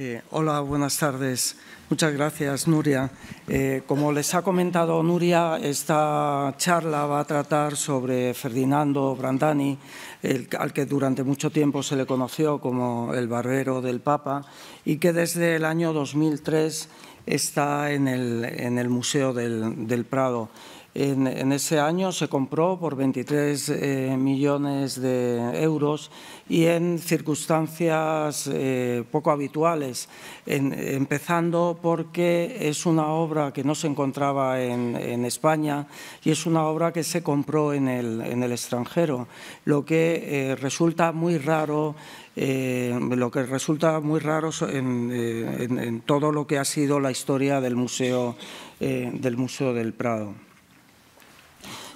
Eh, hola, buenas tardes. Muchas gracias, Nuria. Eh, como les ha comentado Nuria, esta charla va a tratar sobre Ferdinando Brandani, al que durante mucho tiempo se le conoció como el barbero del Papa y que desde el año 2003 está en el, Museo del Prado. En, ese año se compró por 23 eh, millones de euros y en circunstancias eh, poco habituales, empezando porque es una obra que no se encontraba en, España y es una obra que se compró en el, extranjero, eh, lo que resulta muy raro lo que resulta muy raro en, todo lo que ha sido la historia del Museo, del, Museo del Prado.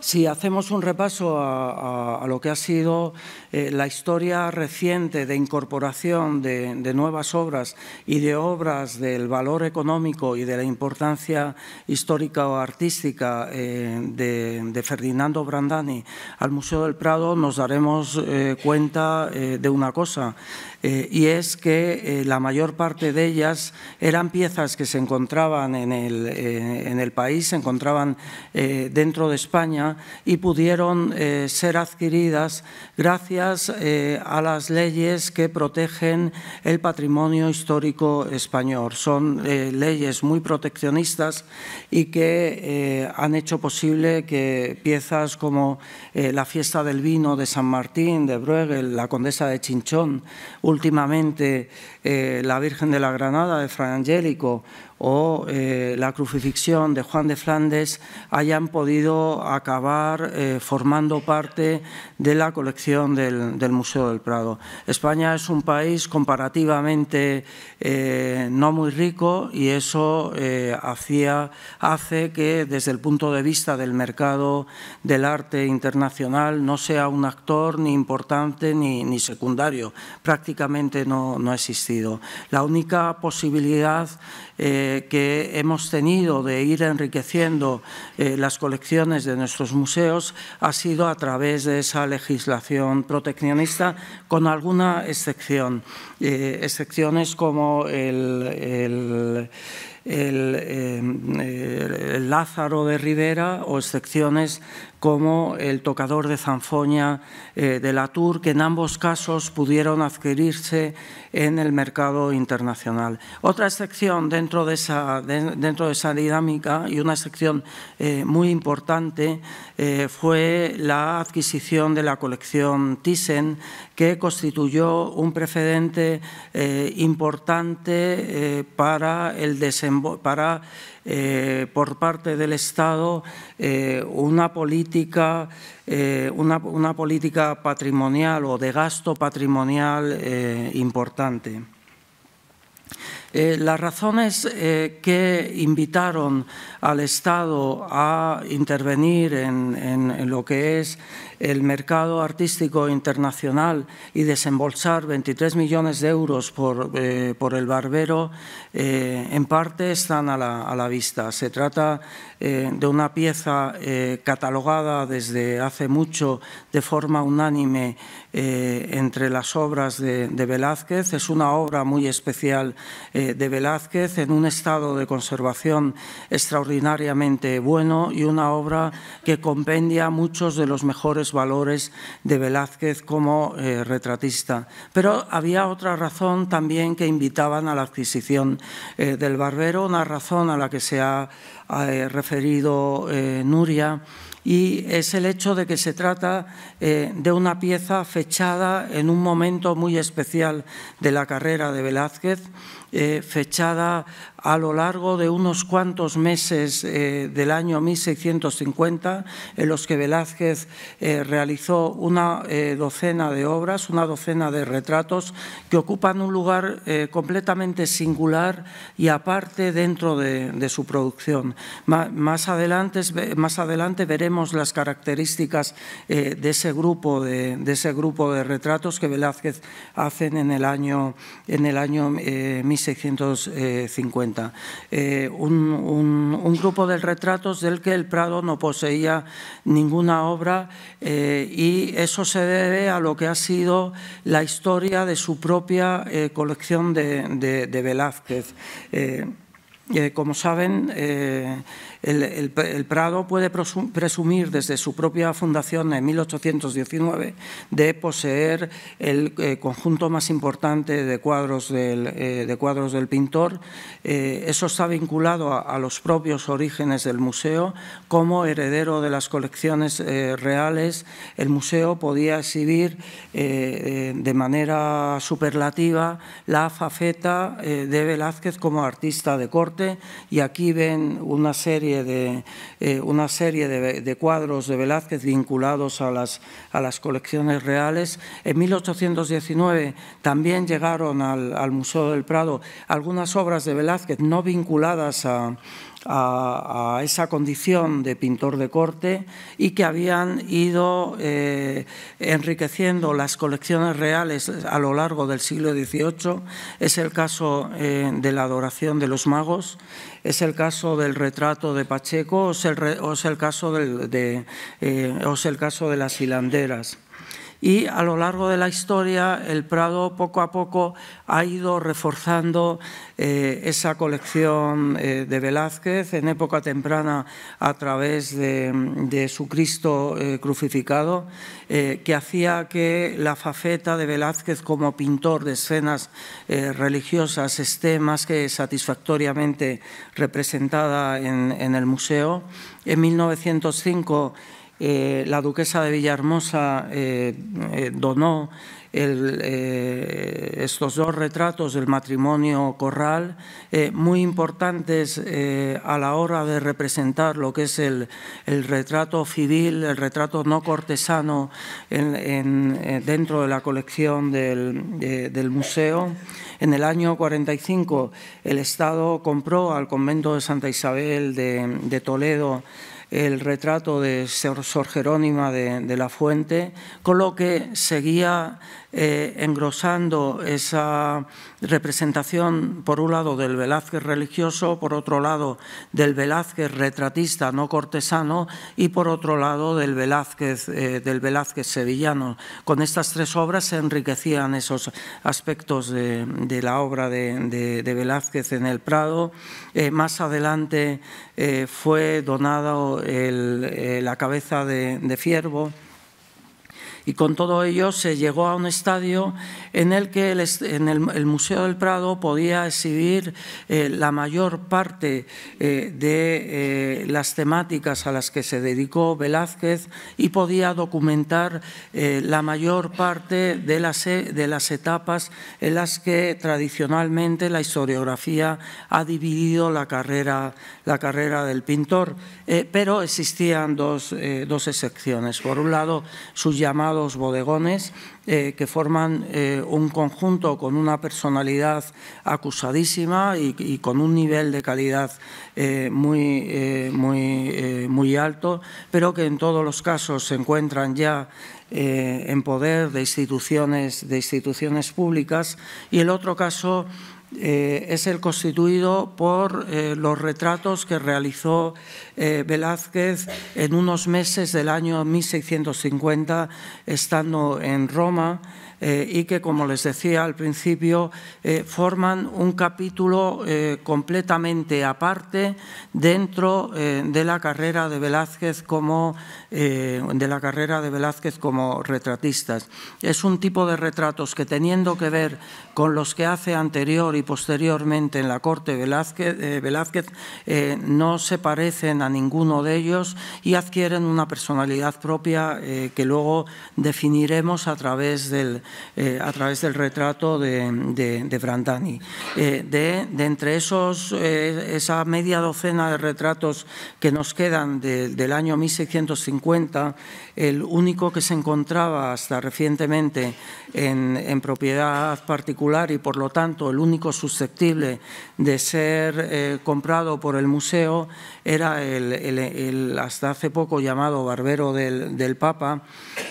Si hacemos un repaso a, lo que ha sido eh, la historia reciente de incorporación de, nuevas obras y de obras del valor económico y de la importancia histórica o artística eh, de, Ferdinando Brandani al Museo del Prado, nos daremos eh, cuenta de una cosa. Eh, y es que eh, la mayor parte de ellas eran piezas que se encontraban en el, eh, en el país, se encontraban dentro de España y pudieron ser adquiridas gracias a las leyes que protegen el patrimonio histórico español. Son leyes muy proteccionistas y que han hecho posible que piezas como la fiesta del vino de San Martín, de Bruegel, la condesa de Chinchón, últimamente eh, La Virgen de la Granada de Fray Angélico o eh, la crucifixión de Juan de Flandes hayan podido acabar eh, formando parte de la colección del, Museo del Prado. España es un país comparativamente eh, no muy rico y eso hacía, hace que desde el punto de vista del mercado del arte internacional no sea un actor ni importante ni, ni secundario, prácticamente no, no, ha existido. La única posibilidad que hemos tenido de ir enriqueciendo eh, las colecciones de nuestros museos ha sido a través de esa legislación proteccionista, con alguna excepción. Eh, excepciones como em, el, Lázaro de Rivera o excepciones como el tocador de Zanfonia eh, de la Tour, que en ambos casos pudieron adquirirse en el mercado internacional. Otra sección dentro de esa, dentro de esa dinámica y una sección eh, muy importante eh, fue la adquisición de la colección Thyssen, que constituyó un precedente importante para, el para eh, por parte del Estado eh, una, política, eh, una, una, política patrimonial o de gasto patrimonial importante. Eh, las razones eh, que invitaron al Estado a intervenir en, lo que es el mercado artístico internacional y desembolsar 23 millones de euros por, eh, el barbero, en parte están a la, a la vista. Se trata eh, de una pieza eh, catalogada desde hace mucho de forma unánime eh, entre las obras de, Velázquez. Es una obra muy especial de Velázquez en un estado de conservación extraordinariamente bueno y una obra que compendia muchos de los mejores valores de Velázquez como retratista. Pero había otra razón también que invitaban a la adquisición del barbero, una razón a la que se ha ha eh, referido eh, Nuria, y es el hecho de que se trata eh, de una pieza fechada en un momento muy especial de la carrera de Velázquez, fechada a lo largo de unos cuantos meses eh, del año 1650, en los que Velázquez eh, realizó una eh, docena de obras, una docena de retratos que ocupan un lugar completamente singular y aparte dentro de, su producción. Más adelante, veremos las características de, ese grupo de, de, ese grupo de retratos que Velázquez hacen en el año, en el año 1650. Eh, un, grupo de retratos del que el Prado no poseía ninguna obra eh, y eso se debe a lo que ha sido la historia de su propia eh, colección de, de Velázquez. como saben, el, Prado puede presumir desde su propia fundación en 1819 de poseer el eh, conjunto más importante de cuadros del, eh, pintor. Eh, eso está vinculado a, a, los propios orígenes del museo. Como heredero de las colecciones reales, el museo podía exhibir de manera superlativa la faceta de Velázquez como artista de corte y aquí ven una serie de, eh, una serie de, cuadros de Velázquez vinculados a las, a las colecciones reales. En 1819 también llegaron al Museo del Prado algunas obras de Velázquez no vinculadas a a, esa condición de pintor de corte y que habían ido eh, enriqueciendo las colecciones reales a lo largo del siglo XVIII. Es el caso eh, de la adoración de los magos, es el caso del retrato de Pacheco es el, caso, eh, o es el caso de las hilanderas y a lo largo de la historia el Prado poco a poco ha ido reforzando eh, esa colección eh, de Velázquez en época temprana a través de, su Cristo eh, crucificado, que hacía que la faceta de Velázquez como pintor de escenas religiosas esté más que satisfactoriamente representada en, en el museo. En 1905 eh, la duquesa de Villahermosa eh, eh, donó estos dos retratos del matrimonio corral, muy importantes a la hora de representar lo que es el, retrato civil, el retrato no cortesano dentro de la colección del, museo. En el año 45 el Estado compró al convento de Santa Isabel de Toledo el retrato de Sor Jerónima de, la Fuente, con lo que seguía eh, engrosando esa representación, por un lado, del Velázquez religioso, por otro lado, del Velázquez retratista no cortesano y por otro lado, del Velázquez, eh, del Velázquez sevillano. Con estas tres obras se enriquecían esos aspectos de, la obra de, Velázquez en el Prado. Eh, más adelante fue donada la cabeza de Fiervo y con todo ello se llegó a un estadio en el que el, Museo del Prado podía exhibir eh, la mayor parte eh, de eh, las temáticas a las que se dedicó Velázquez y podía documentar la mayor parte e, de las, etapas en las que tradicionalmente la historiografía ha dividido la carrera del pintor. Eh, pero existían eh, dos, excepciones. Por un lado, sus llamados bodegones, eh, que forman un conjunto con una personalidad acusadísima y, con un nivel de calidad muy, muy, muy alto, pero que en todos los casos se encuentran ya en poder de instituciones, de instituciones públicas. Y el otro caso eh, es el constituido por eh, los retratos que realizó eh, Velázquez en unos meses del año 1650, estando en Roma, y que, como les decía al principio, forman un capítulo completamente aparte dentro de la carrera de Velázquez como eh, de la carrera de Velázquez como retratistas. Es un tipo de retratos que teniendo que ver con los que hace anterior y posteriormente en la corte Velázquez, eh, Velázquez eh, no se parecen a ninguno de ellos y adquieren una personalidad propia que luego definiremos a través del, a través del retrato de, Brandani. De, de, entre esos, esa media docena de retratos que nos quedan del año 1650, cuenta el único que se encontraba hasta recientemente en, propiedad particular y por lo tanto el único susceptible de ser eh, comprado por el museo era el, hasta hace poco llamado Barbero del, Papa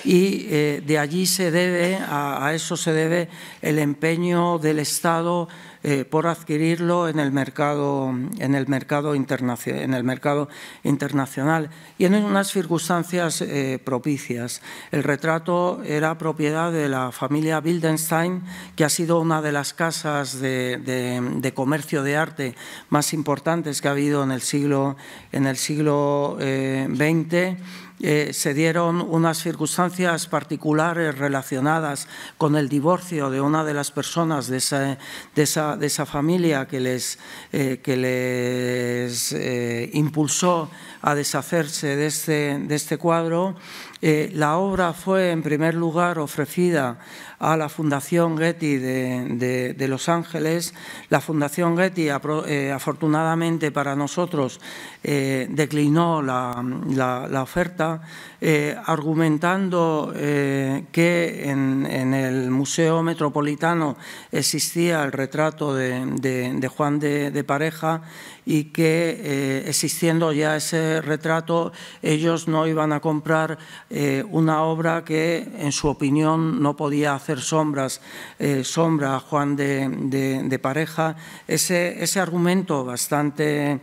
y eh, de allí se debe, a, a eso se debe el empeño del Estado eh, por adquirirlo en el mercado, en el mercado, internacional, y en unas circunstancias eh, propicias. El retrato era propiedad de la familia Wildenstein, que ha sido una de las casas de, comercio de arte más importantes que ha habido en el siglo XX eh, se dieron unas circunstancias particulares relacionadas con el divorcio de una de las personas de esa, familia que les, eh, eh, impulsó a deshacerse de este, este cuadro eh, la obra fue, en primer lugar, ofrecida a la Fundación Getty de, Los Ángeles. La Fundación Getty, eh, afortunadamente para nosotros, eh, declinó la, oferta, argumentando que en, el Museo Metropolitano existía el retrato de Juan de Pareja y que eh, existiendo ya ese retrato ellos no iban a comprar eh, una obra que en su opinión no podía hacer sombras, eh, sombra a Juan de, de Pareja. Ese, ese argumento bastante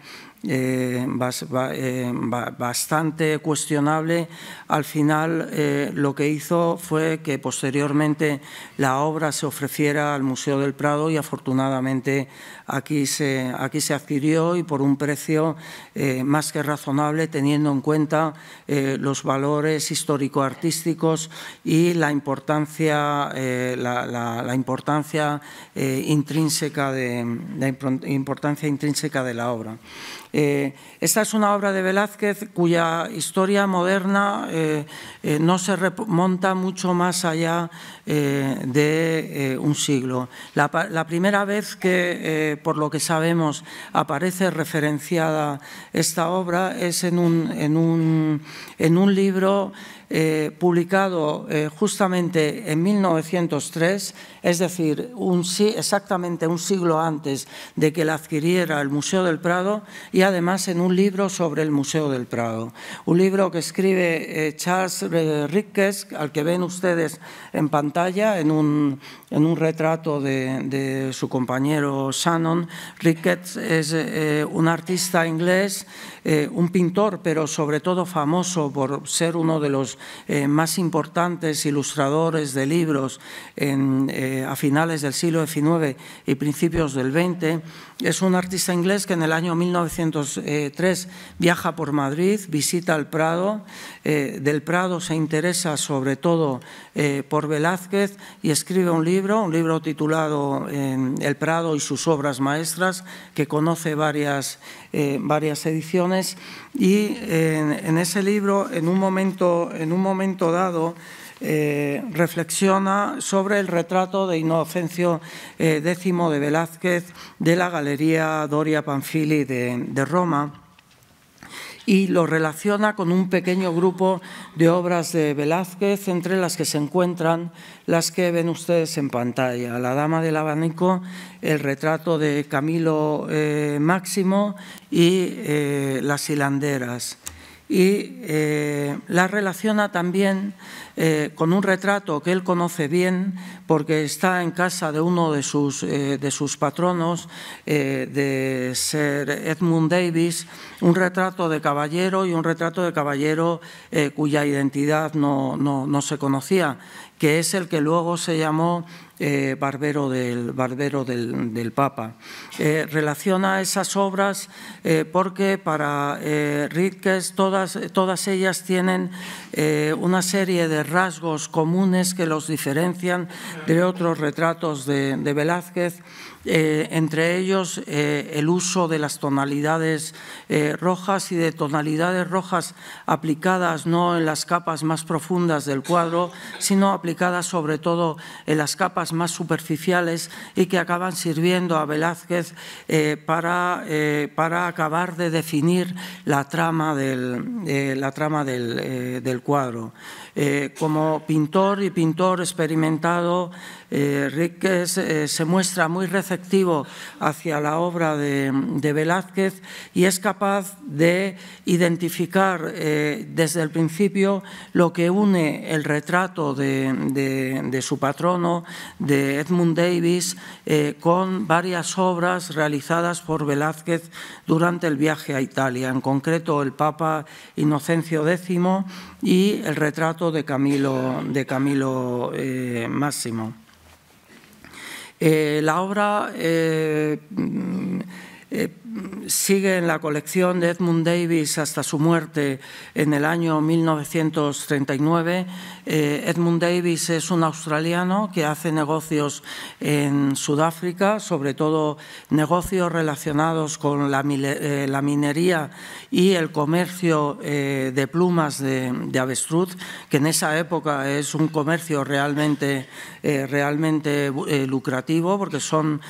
eh, eh, bastante cuestionable, al final eh, lo que hizo fue que posteriormente la obra se ofreciera al Museo del Prado y afortunadamente aquí se, aquí se adquirió y por un precio más que razonable teniendo en cuenta los valores histórico-artísticos y la importancia, importancia intrínseca de la importancia intrínseca de la obra. Eh, esta es una obra de Velázquez cuya historia moderna eh, eh, no se remonta mucho más allá de un siglo. La, primera vez que, por lo que sabemos, aparece referenciada esta obra es en un, en un libro eh, publicado eh, justamente en 1903, es decir, un, exactamente un siglo antes de que la adquiriera el Museo del Prado y además en un libro sobre el Museo del Prado. Un libro que escribe eh, Charles Ricketts al que ven ustedes en pantalla, en un, en un retrato de, su compañero Shannon. Ricketts es un artista inglés, un pintor, pero sobre todo famoso por ser uno de los eh, más importantes ilustradores de libros eh, a finales del siglo XIX y principios del XX, es un artista inglés que en el año 1903 viaja por Madrid, visita el Prado, eh, del Prado se interesa sobre todo eh, por Velázquez y escribe un libro, un libro titulado eh, El Prado y sus obras maestras, que conoce varias, varias ediciones y en, en, ese libro, en un momento, en un momento dado, eh, reflexiona sobre el retrato de Inocencio X eh, de Velázquez de la Galería Doria Panfili de, Roma y lo relaciona con un pequeño grupo de obras de Velázquez, entre las que se encuentran las que ven ustedes en pantalla, La Dama del Abanico, el retrato de Camilo eh, Máximo y Las Hilanderas. Y la relaciona también eh, con un retrato que él conoce bien, porque está en casa de uno de sus, eh, de sus patronos, eh, de ser Edmund Davis, un retrato de caballero y un retrato de caballero eh, cuya identidad no, se conocía, que es el que luego se llamó barbero del, barbero del, Papa. relaciona esas obras porque para Ritkes todas, todas ellas tienen una serie de rasgos comunes que los diferencian de otros retratos de, Velázquez, eh, entre ellos eh, el uso de las tonalidades eh, rojas y de tonalidades rojas aplicadas no en las capas más profundas del cuadro, sino aplicadas sobre todo en las capas más superficiales y que acaban sirviendo a Velázquez para, para acabar de definir la trama del, la trama del, del cuadro. Eh, como pintor y pintor experimentado eh, eh, se muestra muy receptivo hacia la obra de, Velázquez y es capaz de identificar eh, desde el principio lo que une el retrato de, su patrono, de Edmund Davis, eh, con varias obras realizadas por Velázquez durante el viaje a Italia, en concreto el Papa Inocencio X y el retrato de Camilo, de Camilo Máximo. Eh, la obra eh, mm, eh sigue en la colección de Edmund Davis hasta su muerte en el año 1939. Eh, Edmund Davis es un australiano que hace negocios en Sudáfrica, sobre todo negocios relacionados con la, eh, minería y el comercio eh, de plumas de, avestruz, que en esa época es un comercio realmente, realmente lucrativo porque son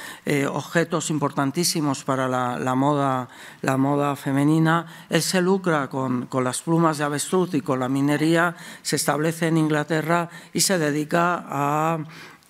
objetos importantísimos para la, la moda, la moda femenina. Él se lucra con, con, las plumas de avestruz y con la minería, se establece en Inglaterra y se dedica a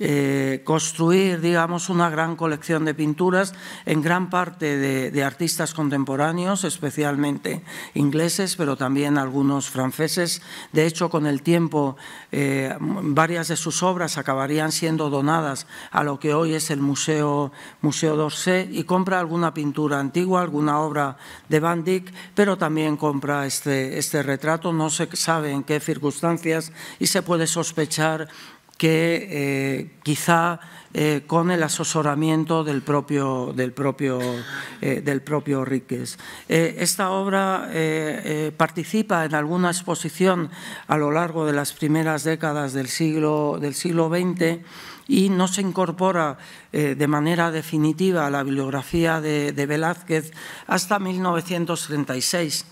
eh, construir, digamos, una gran colección de pinturas, en gran parte de, artistas contemporáneos, especialmente ingleses, pero también algunos franceses. De hecho, con el tiempo, eh, varias de sus obras acabarían siendo donadas a lo que hoy es el Museo, Museo d'Orsay y compra alguna pintura antigua, alguna obra de Van Dyck, pero también compra este, este retrato. No se sabe en qué circunstancias y se puede sospechar que eh, quizá eh, con el asesoramiento del propio, del propio, eh, del propio Ríquez. esta obra participa en alguna exposición a lo largo de las primeras décadas del siglo, del siglo XX y no se incorpora de manera definitiva a la bibliografía de, de Velázquez hasta 1936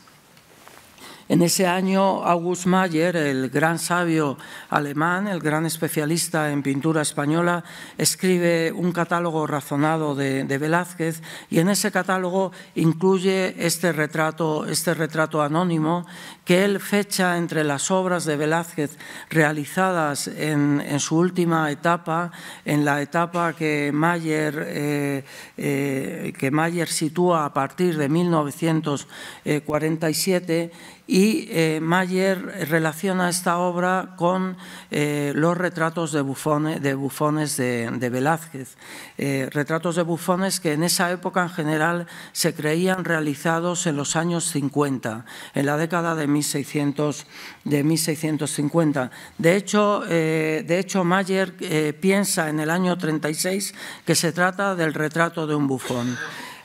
en ese año, August Mayer, el gran sabio alemán, el gran especialista en pintura española, escribe un catálogo razonado de, Velázquez y en ese catálogo incluye este retrato, este retrato anónimo que él fecha entre las obras de Velázquez realizadas en, su última etapa, en la etapa que Mayer, eh, eh, que Mayer sitúa a partir de 1947 y eh, Mayer relaciona esta obra con eh, los retratos de, bufones de, Velázquez. Eh, retratos de bufones que en esa época en general se creían realizados en los años 50, en la década de, 1600, de 1650. De hecho, de hecho Mayer piensa en el año 36 que se trata del retrato de un bufón.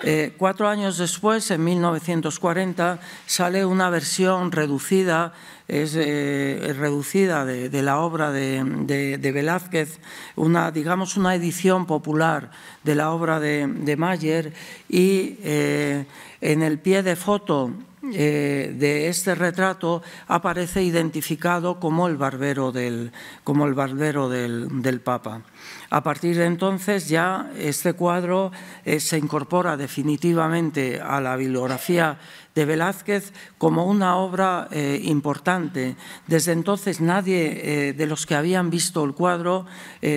Eh, cuatro años después, en 1940, sale una versión reducida, eh, reducida de, la obra de, Velázquez, una, digamos una edición popular de la obra de, Mayer y eh, en el pie de foto de este retrato aparece identificado como el barbero del, como el barbero del Papa. A partir de entonces ya este cuadro eh, se incorpora definitivamente a la bibliografía de Velázquez como una obra eh, importante. Desde entonces nadie eh, de los que habían visto el cuadro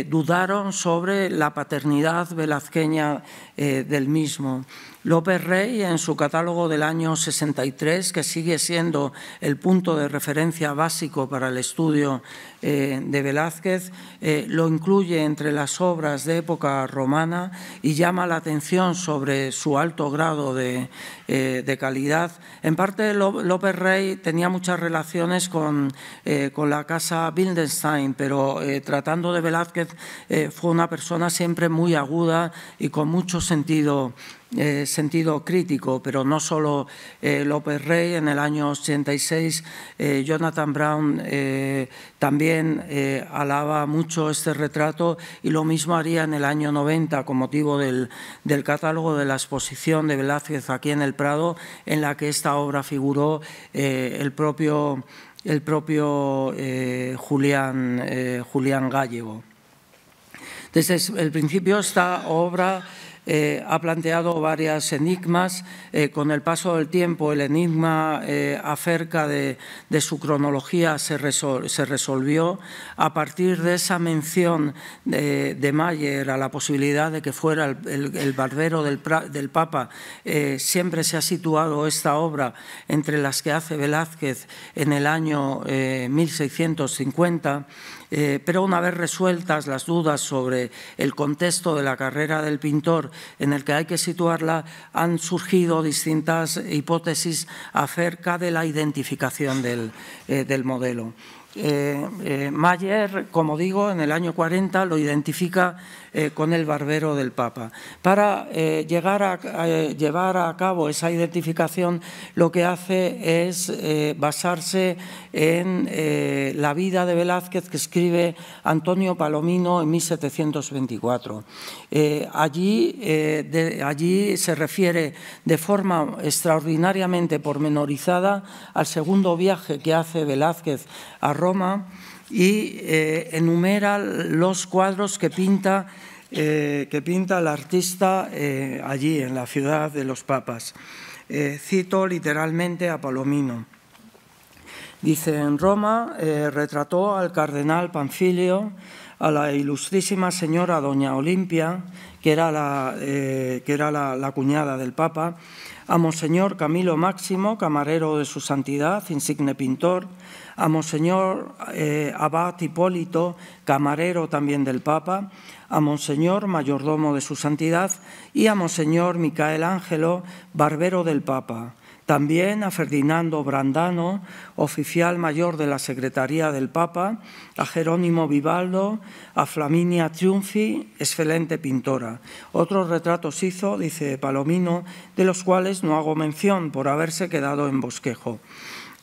dudaron sobre la paternidad velazqueña del mismo. López Rey, en su catálogo del año 63, que sigue siendo el punto de referencia básico para el estudio eh, de Velázquez, eh, lo incluye entre las obras de época romana y llama la atención sobre su alto grado de, eh, calidad. En parte, López Rey tenía muchas relaciones con, con la casa Wildenstein, pero tratando de Velázquez fue una persona siempre muy aguda y con mucho sentido eh, sentido crítico, pero no solo eh, López Rey, en el año 86 eh, Jonathan Brown también alaba mucho este retrato y lo mismo haría en el año 90 con motivo del, catálogo de la exposición de Velázquez aquí en el Prado, en la que esta obra figuró el propio, el propio Julián, Julián Gallego. Desde el principio esta obra eh, ha planteado varias enigmas. Eh, con el paso del tiempo, el enigma eh, acerca de, su cronología se, resolvió. A partir de esa mención de, Mayer a la posibilidad de que fuera el, barbero del Papa, siempre se ha situado esta obra entre las que hace Velázquez en el año 1650. Eh, pero una vez resueltas las dudas sobre el contexto de la carrera del pintor en el que hay que situarla, han surgido distintas hipótesis acerca de la identificación del, eh, modelo. Eh, Mayer, como digo, en el año 40 lo identifica eh, con el barbero del Papa. Para eh, llegar a, eh, llevar a cabo esa identificación, lo que hace es basarse en la vida de Velázquez que escribe Antonio Palomino en 1724. allí, allí se refiere de forma extraordinariamente pormenorizada al segundo viaje que hace Velázquez a Roma y eh, enumera los cuadros que pinta, eh, el artista eh, allí, en la ciudad de los papas. cito literalmente a Palomino. Dice, en Roma retrató al cardenal Panfilio, a la ilustrísima señora doña Olimpia, que era la, que era la, la cuñada del papa, a Monseñor Camilo Máximo, camarero de su santidad, insigne pintor, a Monseñor eh, Abad Hipólito, camarero también del Papa, a Monseñor Mayordomo de su Santidad y a Monseñor Micael Ángelo, barbero del Papa. También a Ferdinando Brandano, oficial mayor de la Secretaría del Papa, a Jerónimo Vivaldo, a Flaminia Triunfi, excelente pintora. Otros retratos hizo, dice Palomino, de los cuales no hago mención por haberse quedado en bosquejo.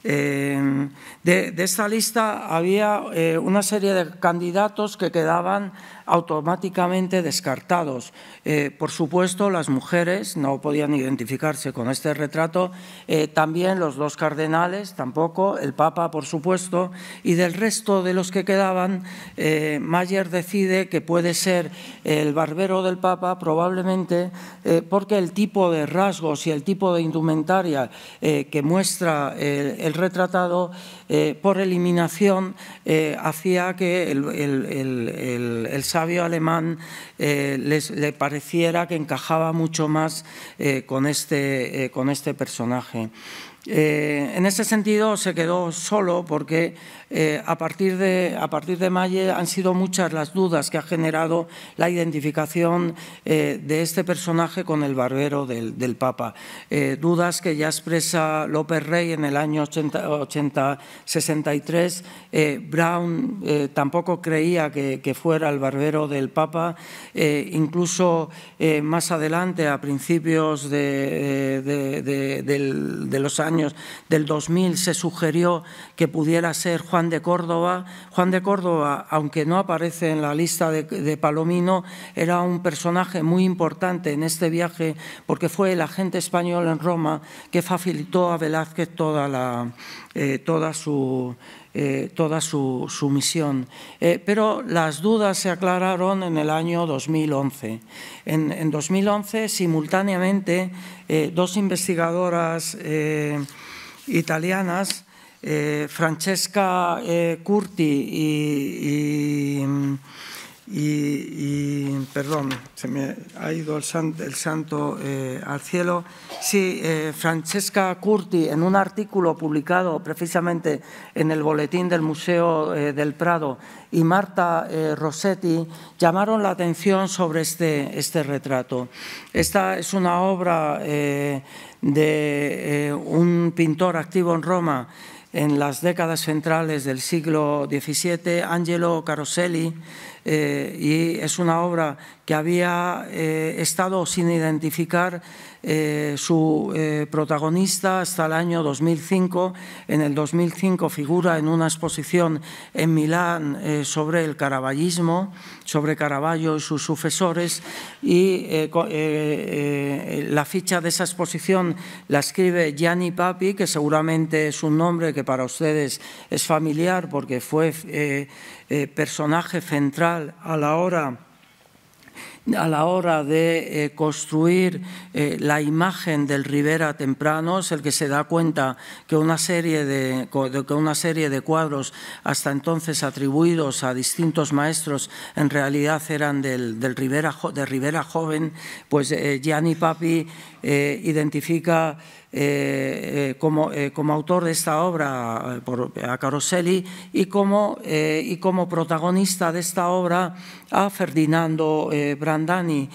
Eh, de, esta lista había eh, una serie de candidatos que quedaban automáticamente descartados. Eh, por supuesto, las mujeres no podían identificarse con este retrato, eh, también los dos cardenales, tampoco, el Papa, por supuesto, y del resto de los que quedaban, Mayer decide que puede ser el barbero del Papa, probablemente porque el tipo de rasgos y el tipo de indumentaria que muestra el retratado eh, por eliminación eh, hacía que el, sabio alemán eh, le pareciera que encajaba mucho más con, este, con este personaje. en ese sentido se quedó solo porque eh, a, partir de, a partir de han sido muchas las dudas que ha generado la identificación eh, de este personaje con el barbero del, Papa. Eh, dudas que ya expresa López Rey en el año 80, 63. Brown tampoco creía que, fuera el barbero del Papa. incluso más adelante, a principios de, de los años del 2000, se sugirió que pudiera ser Juan Juan de Córdoba. Juan de Córdoba, aunque no aparece en la lista de, Palomino, era un personaje muy importante en este viaje porque fue el agente español en Roma que facilitó a Velázquez toda, la, eh, toda su... Eh, toda su, misión. Eh, pero las dudas se aclararon en el año 2011. En, 2011, simultáneamente, dos investigadoras italianas eh, Francesca eh, Curti y, perdón, se me ha ido el, santo eh, al cielo. Sí, Francesca Curti, en un artículo publicado precisamente en el boletín del Museo del Prado, y Marta Rossetti llamaron la atención sobre este, este retrato. Esta es una obra de un pintor activo en Roma en las décadas centrales del siglo XVII, Angelo Caroselli eh, y es una obra que había eh, estado sin identificar eh, su protagonista hasta el año 2005. En el 2005 figura en una exposición en Milán sobre el caraballismo, sobre Caravaggio y sus sucesores y la ficha de esa exposición la escribe Gianni Papi, que seguramente es un nombre que para ustedes es familiar porque fue eh, personaje central a la hora a la hora de eh, construir eh, la imagen del Rivera temprano, es el que se da cuenta que una, serie de, que una serie de cuadros hasta entonces atribuidos a distintos maestros en realidad eran del, Rivera, de Rivera joven, pues Gianni Papi identifica eh, eh, como, eh, como, autor de esta obra a Caroselli y como, y como protagonista de esta obra a Ferdinando Brandani,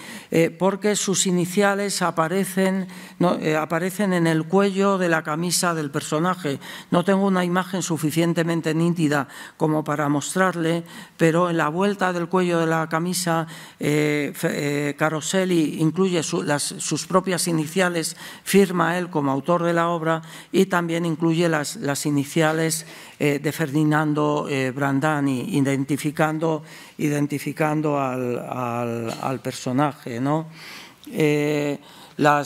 porque sus iniciales aparecen, no, aparecen en el cuello de la camisa del personaje. No tengo una imagen suficientemente nítida como para mostrarle, pero en la vuelta del cuello de la camisa, Caroselli incluye las, sus propias iniciales, firma él como autor de la obra y también incluye las, iniciales eh, de Ferdinando eh, Brandani, identificando, identificando al, personaje. Eh, la,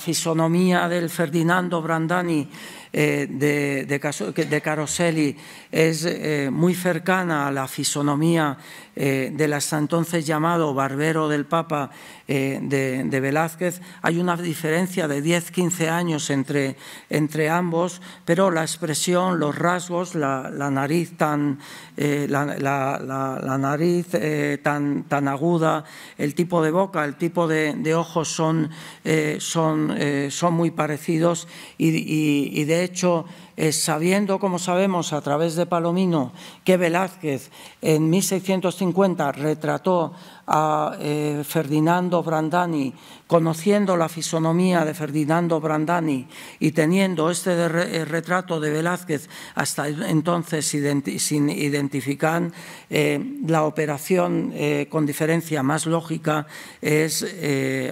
fisonomía del Ferdinando Brandani de, Caroselli es muy cercana a la fisonomía eh, del entonces llamado barbero del Papa eh, de, Velázquez. Hay una diferencia de 10-15 años entre, ambos, pero la expresión, los rasgos, la, nariz tan, eh, la, nariz, tan, aguda, el tipo de boca, el tipo de, ojos son, muy parecidos y de hecho sabiendo, como sabemos, a través de Palomino, que Velázquez en 1650 retrató a eh, Ferdinando Brandani, conociendo la fisonomía de Ferdinando Brandani y teniendo este eh, retrato de Velázquez hasta entonces sin identificar, eh, la operación con diferencia más lógica es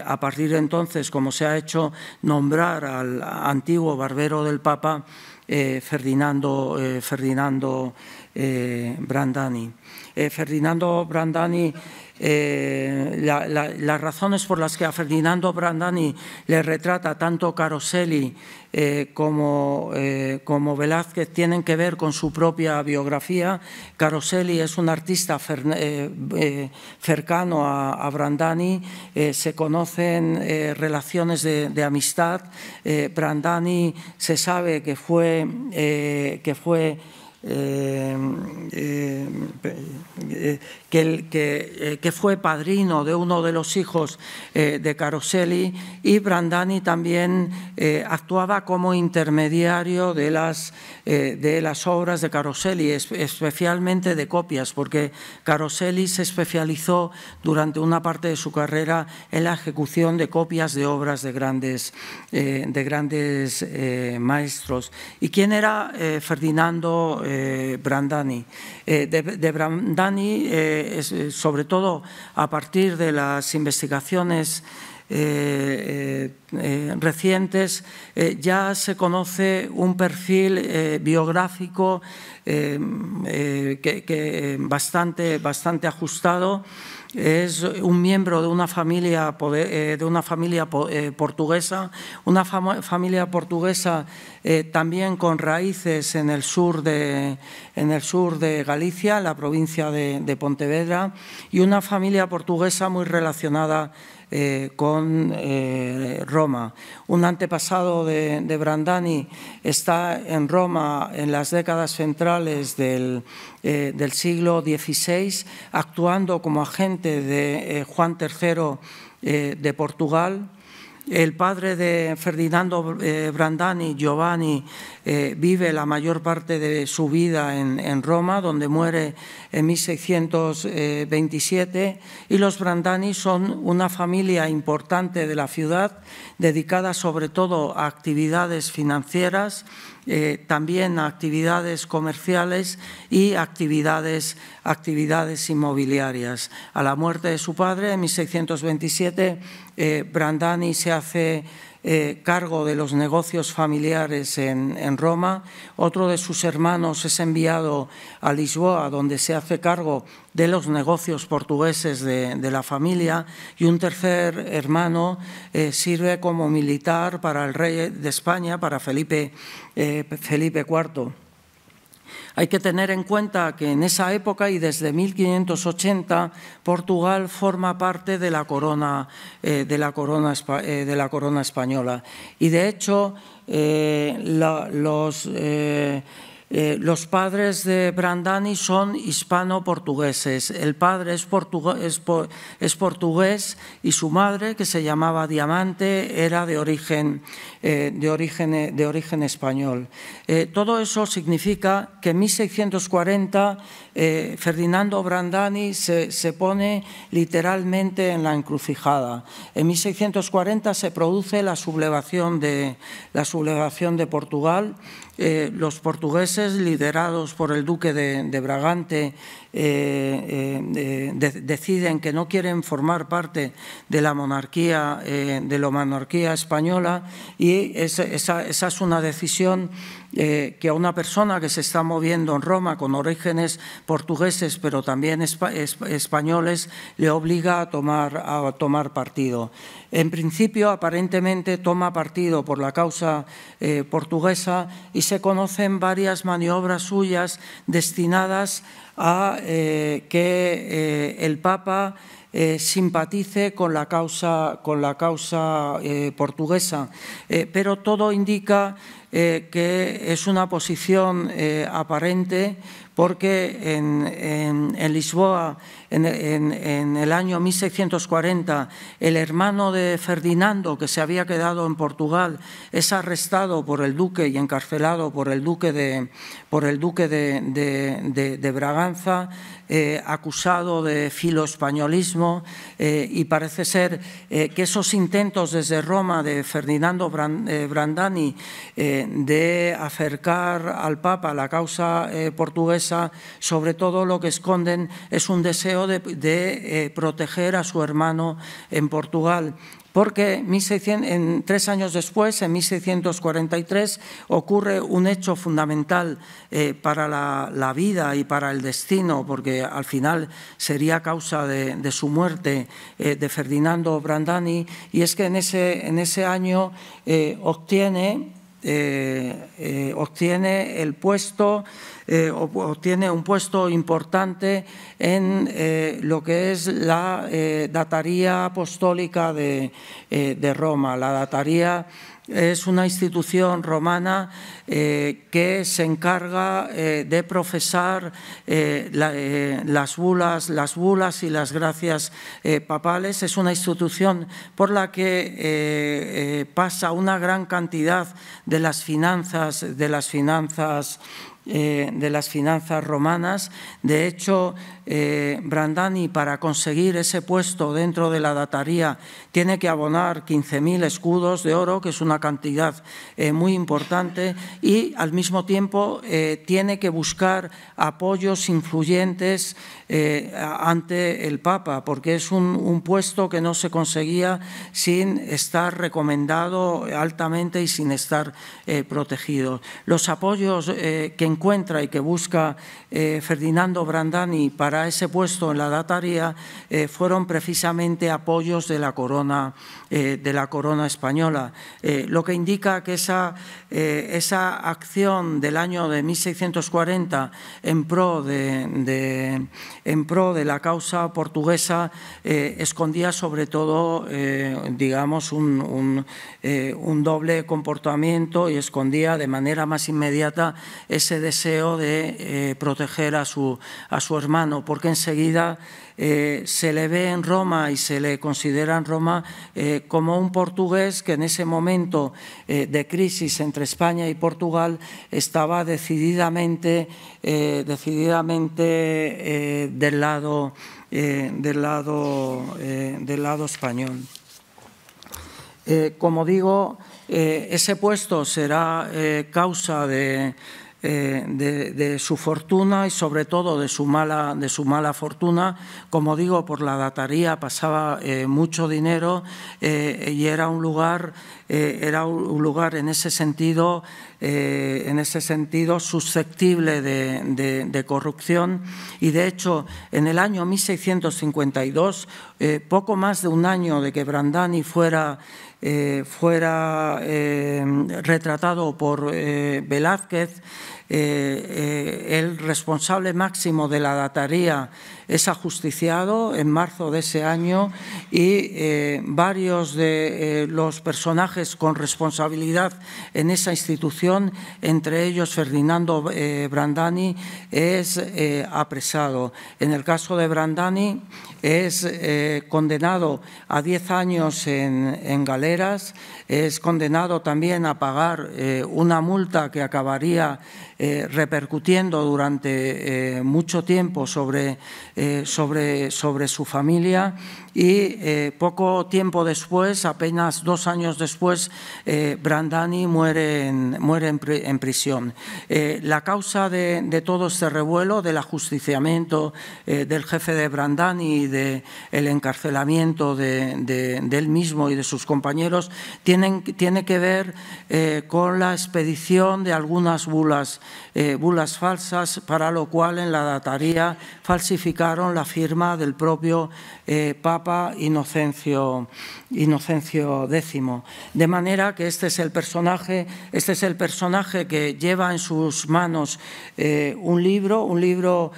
a partir de entonces, como se ha hecho, nombrar al antiguo barbero del Papa eh, eh, eh, Ferdinando, Brandani. Ferdinando Brandani, las razones por las que a Ferdinando Brandani le retrata tanto Caroselli eh, como, eh, como, Velázquez tienen que ver con su propia biografía. Caroselli es un artista eh, cercano a, Brandani, se conocen relaciones de, de amistad. Brandani se sabe que fue... que fue eh, eh, eh, que, fue padrino de uno de los hijos de Caroselli y Brandani también actuaba como intermediario de las, de las obras de Caroselli, especialmente de copias, porque Caroselli se especializó durante una parte de su carrera en la ejecución de copias de obras de grandes, de grandes maestros. ¿Y quién era Ferdinando? Eh, Brandani. Eh, de, Brandani, eh, sobre todo a partir de las investigaciones recientes, ya se conoce un perfil biográfico bastante, bastante ajustado es un miembro de una familia, eh, de una familia eh, portuguesa, una familia portuguesa eh, también con raíces en el sur de, en el sur de Galicia, la provincia de, Pontevedra, y una familia portuguesa muy relacionada eh, con eh, Roma. Un antepasado de, Brandani está en Roma en las décadas centrales del, eh, del siglo XVI, actuando como agente de Juan III de Portugal el padre de Ferdinando eh, Brandani, Giovanni, eh, vive la mayor parte de su vida en, Roma, donde muere en 1627, eh, y los Brandani son una familia importante de la ciudad, dedicada sobre todo a actividades financieras, eh, también a actividades comerciales y actividades, actividades inmobiliarias. A la muerte de su padre, en 1627, eh, Brandani se hace eh, cargo de los negocios familiares en, Roma, otro de sus hermanos es enviado a Lisboa, donde se hace cargo de los negocios portugueses de, la familia, y un tercer hermano eh, sirve como militar para el rey de España, para Felipe, eh, Felipe IV. Hay que tener en cuenta que en esa época y desde 1580 Portugal forma parte de la corona, eh, eh, de la corona, española. Y de hecho, eh, los eh, los padres de Brandani son hispano-portugueses. El padre es, portugués y su madre, que se llamaba Diamante, era de origen, eh, español. Eh, todo eso significa que en 1640 Ferdinando Brandani se, pone literalmente en la encrucijada. En 1640 se produce la sublevación de Portugal eh, los portugueses, liderados por el duque de Bragante eh, eh, deciden que no quieren formar parte de la monarquía, eh, de la monarquía española y esa, es una decisión que a una persona que se está moviendo en Roma con orígenes portugueses pero también españoles le obliga a tomar, a tomar partido. En principio, aparentemente, toma partido por la causa portuguesa y se conocen varias maniobras suyas destinadas a eh, que eh, el Papa eh, simpatice con la causa, con la causa portuguesa, pero todo indica que es una posición aparente porque en Lisboa en, el año 1640, el hermano de Ferdinando, que se había quedado en Portugal, es arrestado por el duque y encarcelado por el duque de, por el duque de, Braganza, eh, acusado de filoespañolismo, eh, y parece ser eh, que esos intentos desde Roma de Ferdinando Brandani de acercar al Papa la causa portuguesa, sobre todo lo que esconden es un deseo de, eh, proteger a su hermano en Portugal porque en, tres años después, en 1643, ocurre un hecho fundamental eh, para la, vida y para el destino, porque al final sería causa de, su muerte eh, de Ferdinando Brandani, y es que en ese, en ese año obtiene eh, eh, obtiene el puesto, eh, obtiene un puesto importante en lo que es la dataría apostólica de, de Roma, la dataría es una institución romana eh, que se encarga eh, de profesar eh, las bulas, las bulas y las gracias papales. Es una institución por la que pasa una gran cantidad de las finanzas, de las finanzas eh, de las finanzas romanas. De hecho, eh, Brandani, para conseguir ese puesto dentro de la dataría, tiene que abonar 15.000 escudos de oro, que es una cantidad eh, muy importante, y al mismo tiempo tiene que buscar apoyos influyentes ante el Papa, porque es un, puesto que no se conseguía sin estar recomendado altamente y sin estar protegido. Los apoyos que encuentra y que busca eh, Ferdinando Brandani para ese puesto en la dataría eh, fueron precisamente apoyos de la corona, eh, de la corona española, lo que indica que esa, esa acción del año de 1640 en pro de, en pro de la causa portuguesa escondía sobre todo, digamos, un, un, doble comportamiento y escondía de manera más inmediata ese deseo de eh, proteger a su, a su, hermano, porque enseguida eh, se le ve en Roma y se le considera en Roma eh, como un portugués que en ese momento de crisis entre España y Portugal estaba decididamente, decididamente del lado, del lado, del lado español. como digo, ese puesto será causa de, eh, de, su fortuna y sobre todo de su mala, de su mala fortuna. Como digo, por la dataría pasaba eh, mucho dinero eh, y era un lugar, era un lugar en ese sentido, en ese sentido susceptible de, corrupción. Y de hecho, en el año 1652, poco más de un año de que Brandani fuera fuera retratado por Velázquez, eh, eh, el responsable máximo de la dataría es ajusticiado en marzo de ese año y eh, varios de los personajes con responsabilidad en esa institución, entre ellos Ferdinando Brandani, es apresado. En el caso de Brandani, es eh, condenado a 10 años en, galeras, es condenado también a pagar eh, una multa que acabaría eh, repercutiendo durante mucho tiempo sobre, sobre, sobre su familia y eh, poco tiempo después, apenas dos años después, eh, Brandani muere en, muere en, prisión. Eh, la causa de, todo este revuelo, del ajusticiamiento del jefe de Brandani y del encarcelamiento de, él mismo y de sus compañeros, tienen, tiene que ver con la expedición de algunas bulas eh, bulas falsas, para lo cual en la dataría falsificaron la firma del propio eh, Papa Inocencio, X. De manera que este es el personaje, este es el personaje que lleva en sus manos eh, un libro, un libro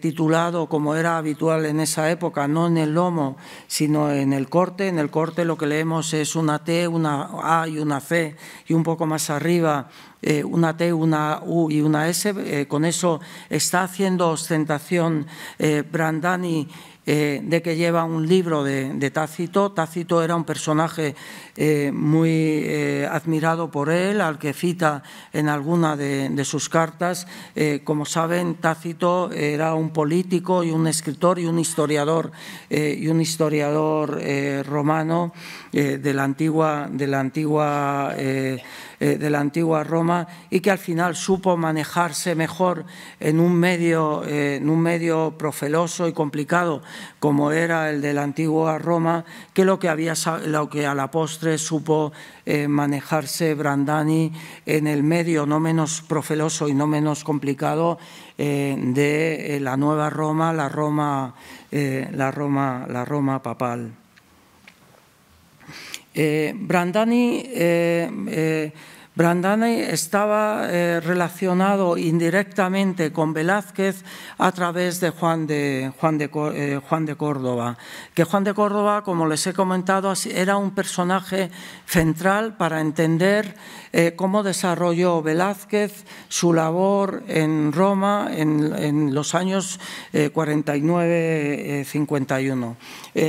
titulado, como era habitual en esa época, no en el lomo, sino en el corte. En el corte lo que leemos es una T, una A y una C y un poco más arriba eh, una T, una U y una S. Eh, con eso está haciendo ostentación eh, Brandani de que lleva un libro de, Tácito. Tácito era un personaje muy admirado por él, al que cita en alguna de, sus cartas. como saben, Tácito era un político y un escritor y un historiador, y un historiador romano de la antigua, de la antigua eh, de la antigua Roma y que al final supo manejarse mejor en un medio, eh, en un medio profeloso y complicado como era el de la antigua Roma, que lo que, había, lo que a la postre supo eh, manejarse Brandani en el medio no menos profeloso y no menos complicado de la nueva Roma, la Roma, la Roma, la Roma papal. Eh, Brandani eh, eh, Brandani estaba eh, relacionado indirectamente con Velázquez a través de Juan de, Juan, de, eh, Córdoba, que Juan de Córdoba, como les he comentado, era un personaje central para entender eh, cómo desarrolló Velázquez su labor en Roma en, los años 49-51.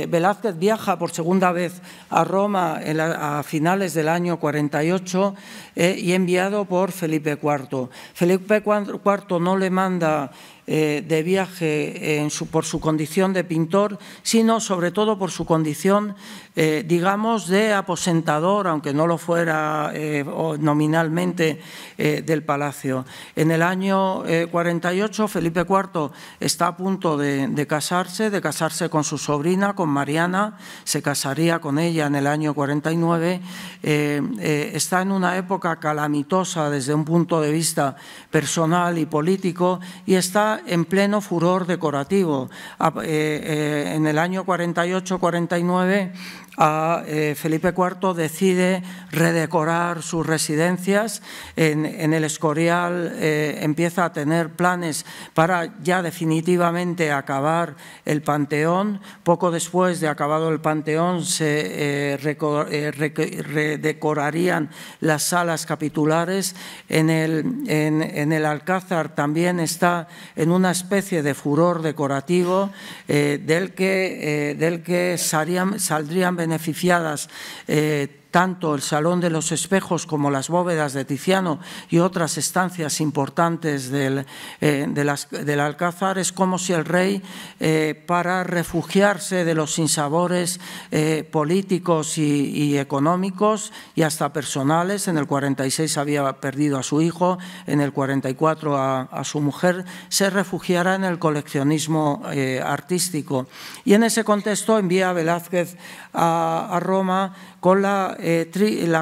Velázquez viaja por segunda vez a Roma a finales del año 48 eh, y enviado por Felipe IV. Felipe IV no le manda eh, de viaje por su condición de pintor, sino sobre todo por su condición, eh, digamos, de aposentador, aunque no lo fuera eh, nominalmente del palacio. En el año 48, Felipe IV está a punto de, de, casarse, de casarse con su sobrina, con Mariana, se casaría con ella en el año 49. está en una época calamitosa desde un punto de vista personal y político y está en pleno furor decorativo. Eh, eh, en el año 48-49 a eh, Felipe IV decide redecorar sus residencias. En, el Escorial eh, empieza a tener planes para ya definitivamente acabar el Panteón. Poco después de acabado el Panteón se eh, redecorarían las salas capitulares. En el, Alcázar también está en una especie de furor decorativo del que, del que saldrían beneficiadas eh, tanto el Salón de los Espejos como las bóvedas de Tiziano y otras estancias importantes del, eh, del Alcázar, es como si el rey, eh, para refugiarse de los sinsabores eh, políticos y, económicos y hasta personales, en el 46 había perdido a su hijo, en el 44 a, su mujer, se refugiara en el coleccionismo artístico. Y en ese contexto envía Velázquez a, a Roma con la, eh,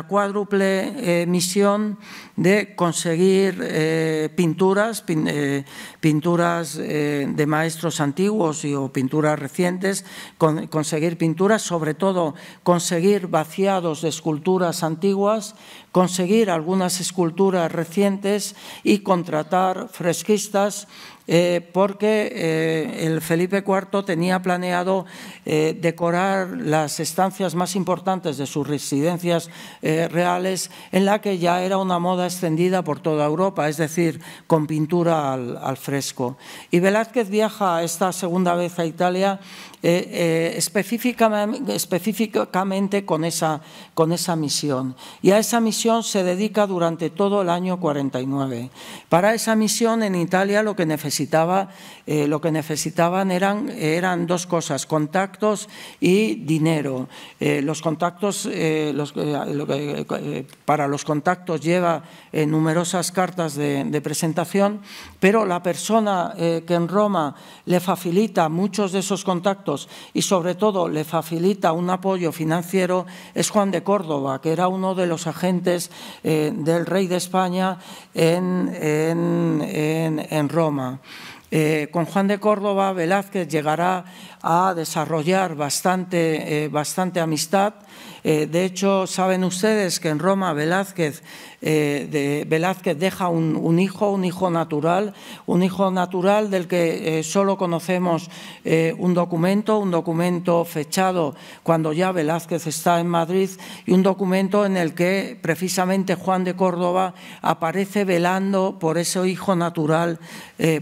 cuádruple eh, misión de conseguir eh, pinturas, pinturas de maestros antiguos y, o pinturas recientes, conseguir pinturas, sobre todo conseguir vaciados de esculturas antiguas, conseguir algunas esculturas recientes y contratar fresquistas eh, porque eh, el Felipe IV tenía planeado eh, decorar las estancias más importantes de sus residencias reales, en la que ya era una moda extendida por toda Europa, es decir, con pintura al fresco. Y Velázquez viaja esta segunda vez a Italia eh, eh, específicamente, con, esa, con esa misión. Y a esa misión se dedica durante todo el año 49. Para esa misión en Italia lo que, necesitaba, eh, lo que necesitaban eran, eran dos cosas, contactos y dinero. los contactos, para los contactos lleva numerosas cartas de, presentación, pero la persona que en Roma le facilita muchos de esos contactos y sobre todo le facilita un apoyo financiero es Juan de Córdoba, que era uno de los agentes eh, del rey de España en, Roma. Eh, con Juan de Córdoba, Velázquez llegará a desarrollar bastante, eh, bastante amistad. de hecho, saben ustedes que en Roma Velázquez eh, de Velázquez deja un, hijo, un hijo natural, un hijo natural del que eh, solo conocemos eh, un documento, un documento fechado cuando ya Velázquez está en Madrid y un documento en el que precisamente Juan de Córdoba aparece velando por ese hijo natural,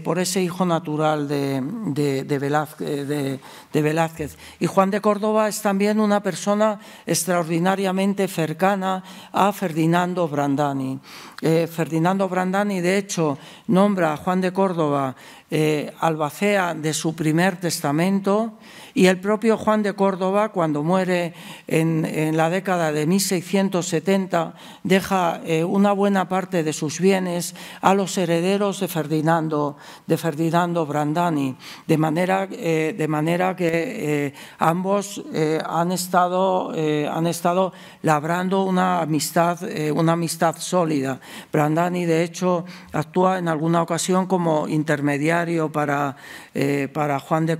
por ese hijo natural de, Velázquez, de Velázquez. Y Juan de Córdoba es también una persona extraordinariamente cercana a Ferdinando Brandá. Eh, Ferdinando Brandani, de hecho, nombra a Juan de Córdoba eh, Albacea de su primer testamento y el propio Juan de Córdoba, cuando muere en, la década de 1670, deja eh, una buena parte de sus bienes a los herederos de Ferdinando, de Ferdinando Brandani, de manera, eh, de manera que ambos han, estado, han estado labrando una amistad, una amistad sólida. Brandani, de hecho, actúa en alguna ocasión como intermediario para, eh, eh, Juan, de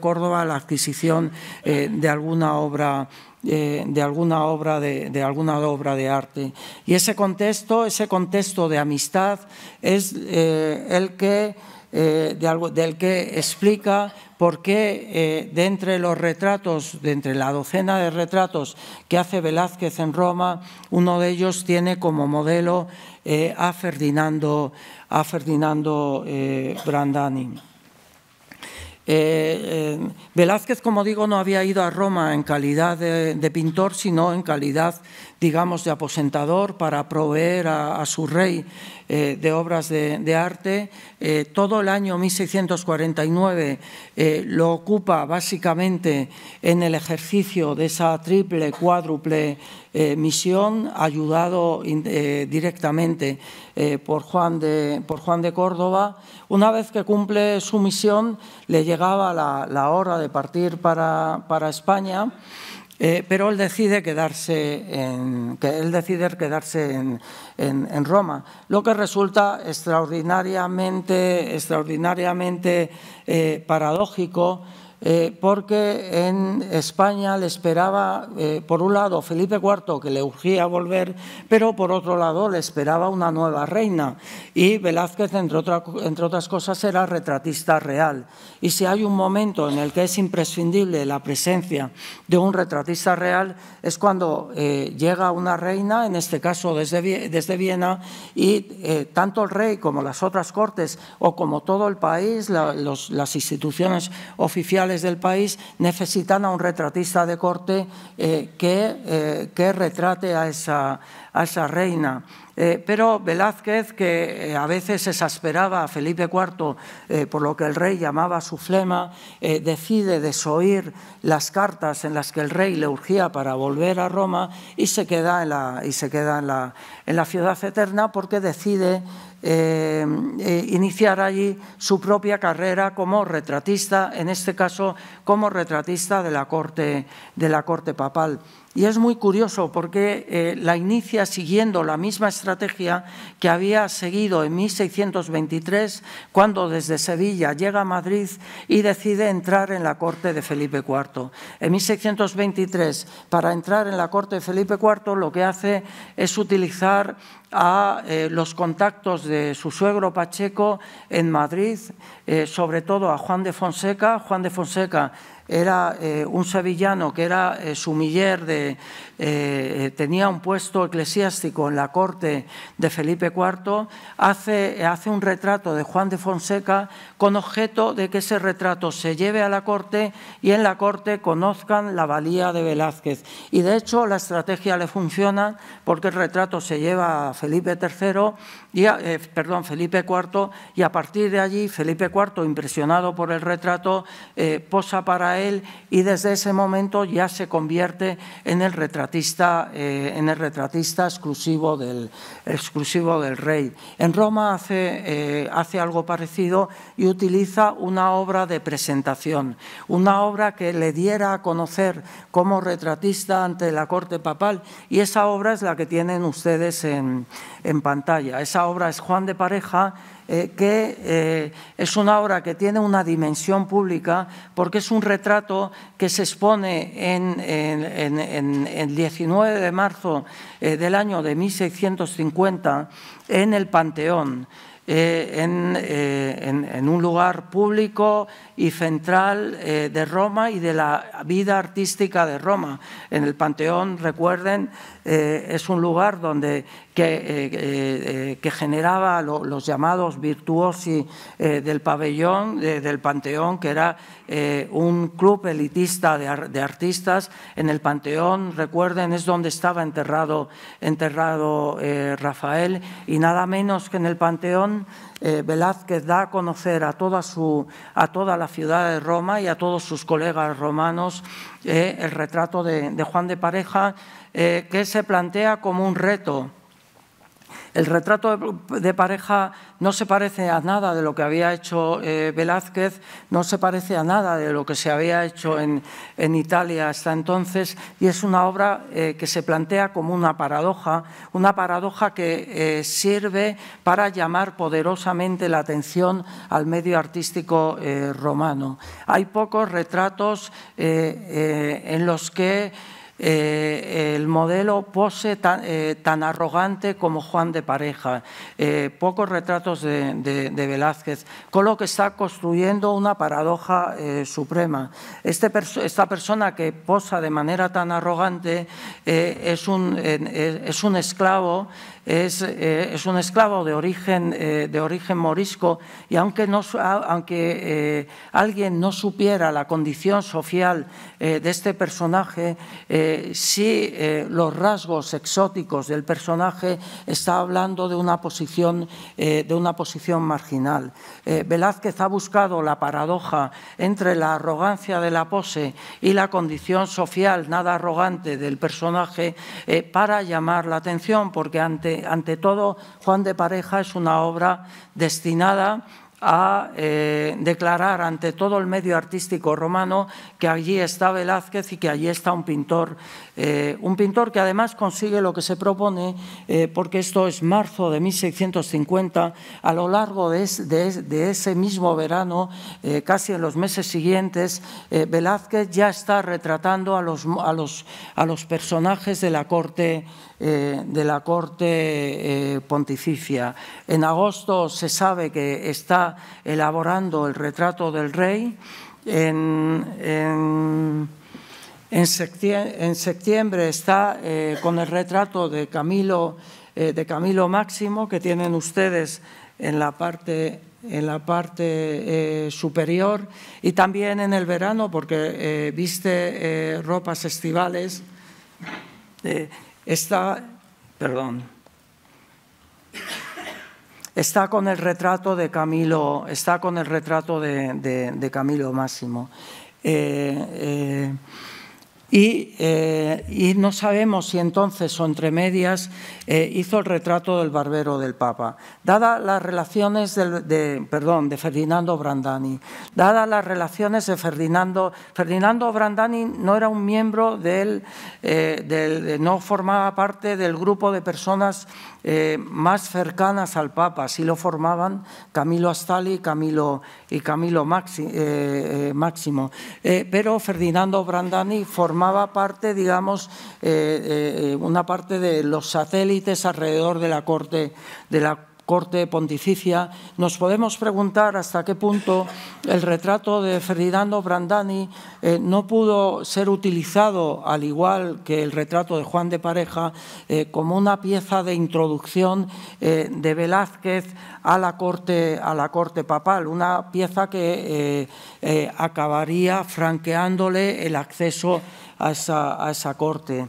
Córdoba, la adquisición eh, de alguna obra de alguna obra de, alguna obra de arte y ese contexto ese contexto de amistad es el que del que explica por qué de entre los retratos, de entre la docena de retratos que hace Velázquez en Roma, uno de ellos tiene como modelo a, Ferdinando, a Ferdinando eh, Brandani. Eh, eh, Velázquez, como digo, no había ido a Roma en calidad de, de pintor, sino en calidad digamos, de aposentador para proveer a, su rey eh, de obras de, arte. Eh, todo el año 1649 eh, lo ocupa básicamente en el ejercicio de esa triple, cuádruple misión, ayudado directamente por, Juan de, por Juan de Córdoba. Una vez que cumple su misión, le llegaba la, hora de partir para, para España. Eh, pero él decide quedarse en, él decide quedarse en, Roma, lo que resulta extraordinariamente, extraordinariamente eh, paradójico eh, porque en España le esperaba, eh, por un lado, Felipe IV, que le urgía volver, pero por otro lado le esperaba una nueva reina. Y Velázquez, entre, otra, entre otras cosas, era retratista real. Y si hay un momento en el que es imprescindible la presencia de un retratista real, es cuando eh, llega una reina, en este caso desde, desde Viena, y tanto el rey como las otras cortes o como todo el país, las instituciones oficiales, del país necesitan a un retratista de corte eh, que, eh, que, retrate a esa, a esa reina. Eh, pero Velázquez, que a veces exasperaba a Felipe IV por lo que el rey llamaba su flema, decide desoír las cartas en las que el rey le urgía para volver a Roma y se queda en la, y se queda en la, en la ciudad eterna porque decide eh, eh, iniciar allí su propia carrera como retratista, en este caso como retratista de la corte, de la corte papal. Y es muy curioso porque eh, la inicia siguiendo la misma estrategia que había seguido en 1623 cuando desde Sevilla llega a Madrid y decide entrar en la corte de Felipe IV. En 1623, para entrar en la corte de Felipe IV, lo que hace es utilizar a eh, los contactos de su suegro Pacheco en Madrid, eh, sobre todo a Juan de Fonseca. Juan de Fonseca era eh, un sevillano que era eh, sumiller, de, eh, tenía un puesto eclesiástico en la corte de Felipe IV, hace, hace un retrato de Juan de Fonseca con objeto de que ese retrato se lleve a la corte y en la corte conozcan la valía de Velázquez. Y de hecho la estrategia le funciona porque el retrato se lleva a Felipe III y, eh, perdón, Felipe IV, y a partir de allí Felipe IV, impresionado por el retrato, eh, posa para él y desde ese momento ya se convierte en el retratista, eh, en el retratista exclusivo, del, exclusivo del rey. En Roma hace, hace algo parecido y utiliza una obra de presentación, una obra que le diera a conocer como retratista ante la corte papal y esa obra es la que tienen ustedes en, en pantalla. Esa obra es Juan de Pareja, eh, que eh, es una obra que tiene una dimensión pública porque es un retrato que se expone en, 19 de marzo eh, del año de 1650 en el Panteón. en, un lugar público y central de Roma y de la vida artística de Roma. En el Panteón, recuerden, eh, es un lugar donde que, eh, eh, generaba los llamados virtuosi del pabellón, del Panteón, que era un club elitista de, artistas. En el Panteón, recuerden, es donde estaba enterrado, enterrado Rafael y nada menos que en el Panteón Velázquez da a conocer a toda, su, a toda la ciudad de Roma y a todos sus colegas romanos el retrato de Juan de Pareja eh, que se plantea como un reto. El retrato de pareja no se parece a nada de lo que había hecho eh, Velázquez, no se parece a nada de lo que se había hecho en, Italia hasta entonces, y es una obra eh, que se plantea como una paradoja, una paradoja que sirve para llamar poderosamente la atención al medio artístico romano. Hay pocos retratos en los que eh, el modelo pose tan, eh, tan, arrogante como Juan de Pareja, eh, pocos retratos de, Velázquez, con lo que está construyendo una paradoja suprema. Este esta persona que posa de manera tan arrogante es un, es un esclavo eh, es, un esclavo de origen, eh, de origen morisco y aunque, no, aunque eh, alguien no supiera la condición social de este personaje, sí los rasgos exóticos del personaje está hablando de una posición, de una posición marginal. Velázquez ha buscado la paradoja entre la arrogancia de la pose y la condición social nada arrogante del personaje para llamar la atención, porque ante ante, todo, Juan de Pareja es una obra destinada a eh, declarar ante todo el medio artístico romano que allí está Velázquez y que allí está un pintor, eh, un pintor que además consigue lo que se propone, eh, porque esto es marzo de 1650, a lo largo de, ese mismo verano, casi en los meses siguientes, Velázquez ya está retratando a los, a los personajes de la corte eh, de la Corte eh, Pontificia. En agosto se sabe que está elaborando el retrato del rey. En, en, en, septiembre, está eh, con el retrato de Camilo, de Camilo Máximo que tienen ustedes en la parte en la parte superior y también en el verano porque viste ropas estivales está, perdón, está con el retrato de Camilo, está con el retrato de, de, Camilo Máximo. Eh, eh eh, y, no sabemos si entonces o entre medias eh, hizo el retrato del barbero del Papa. dada las relaciones de, perdón, de Ferdinando Brandani, dada las relaciones de Ferdinando, Ferdinando Brandani no era un miembro del, eh, no formaba parte del grupo de personas más cercanas al Papa, si lo formaban Camilo Astali y Camilo, y Camilo Máximo. pero Ferdinando Brandani formaba formaba parte, digamos, eh, eh, una parte de los satélites alrededor de la corte, de la corte pontificia, nos podemos preguntar hasta qué punto el retrato de Ferdinando Brandani eh, no pudo ser utilizado, al igual que el retrato de Juan de Pareja, como una pieza de introducción de Velázquez a la corte, a la corte papal, una pieza que acabaría franqueándole el acceso a esa, corte.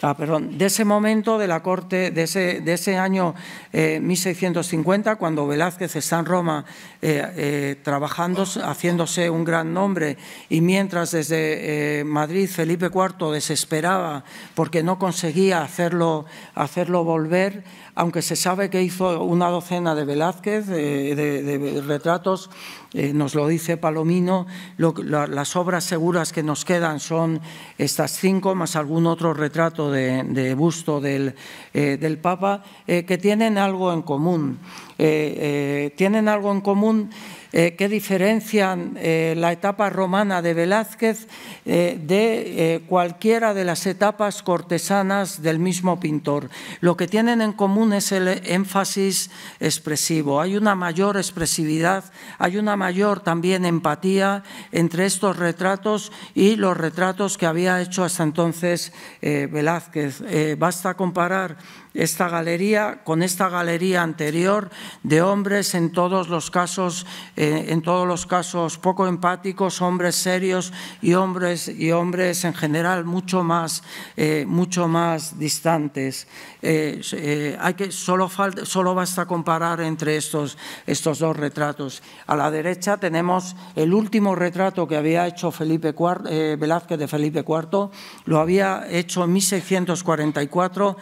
Ah, perdón, de ese momento de la corte, de ese, año 1650, eh, cuando Velázquez está en Roma eh, eh, trabajando, haciéndose un gran nombre, y mientras desde Madrid Felipe IV desesperaba porque no conseguía hacerlo, hacerlo volver, aunque se sabe que hizo una docena de Velázquez, de, retratos, eh, nos lo dice Palomino, las obras seguras que nos quedan son estas cinco, más algún otro retrato de, busto del, eh, del Papa, eh, que tienen algo en común. tienen algo en común eh, que diferencian eh, la etapa romana de Velázquez eh, de cualquiera de las etapas cortesanas del mismo pintor. Lo que tienen en común es el énfasis expresivo. Hay una mayor expresividad, hay una mayor también empatía entre estos retratos y los retratos que había hecho hasta entonces Velázquez. basta comparar esta galería con esta galería anterior de hombres en todos los casos, eh, en todos los casos poco empáticos, hombres serios y hombres y hombres en general mucho más, eh, mucho más distantes. Eh, hay que solo, solo basta comparar entre estos, estos dos retratos. A la derecha tenemos el último retrato que había hecho Felipe Velázquez de Felipe IV. Lo había hecho en 1644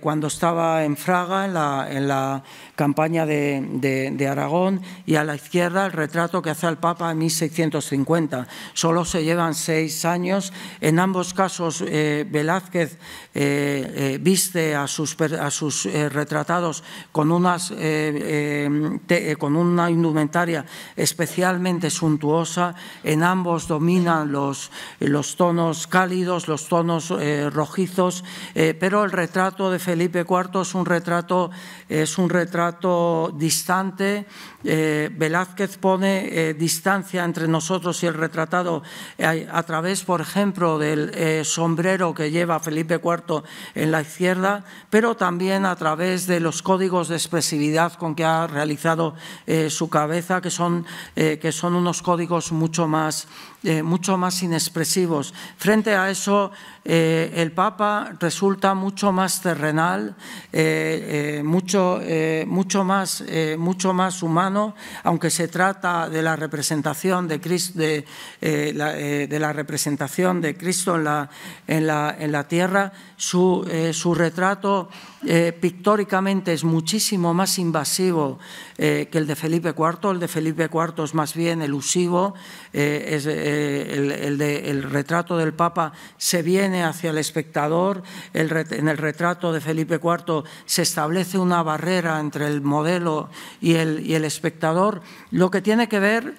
cuando estaba en Fraga, la, en la campaña de, Aragón, y a la izquierda el retrato que hace el Papa en 1650. Solo se llevan seis años. En ambos casos, eh, Velázquez eh, eh, viste a sus, a sus retratados con, unas, con una indumentaria especialmente suntuosa. En ambos dominan los, los tonos cálidos, los tonos rojizos, pero el retrato de Felipe IV es un retrato, es un retrato distante. Eh, Velázquez pone eh, distancia entre nosotros y el retratado eh, a través, por ejemplo, del sombrero que lleva Felipe IV en la izquierda, pero también a través de los códigos de expresividad con que ha realizado su cabeza, que son, que son unos códigos mucho más, mucho más inexpresivos. Frente a eso, eh, el Papa resulta mucho más terrenal, eh, eh, mucho, mucho, más, mucho más humano, aunque se trata de la representación de Cristo, de, la, representación de Cristo en la, tierra, su, su retrato eh, pictóricamente es muchísimo más invasivo eh, que el de Felipe IV. El de Felipe IV es más bien elusivo. Eh, el, retrato del Papa se viene hacia el espectador. en el retrato de Felipe IV se establece una barrera entre el modelo y el, espectador, lo que tiene que ver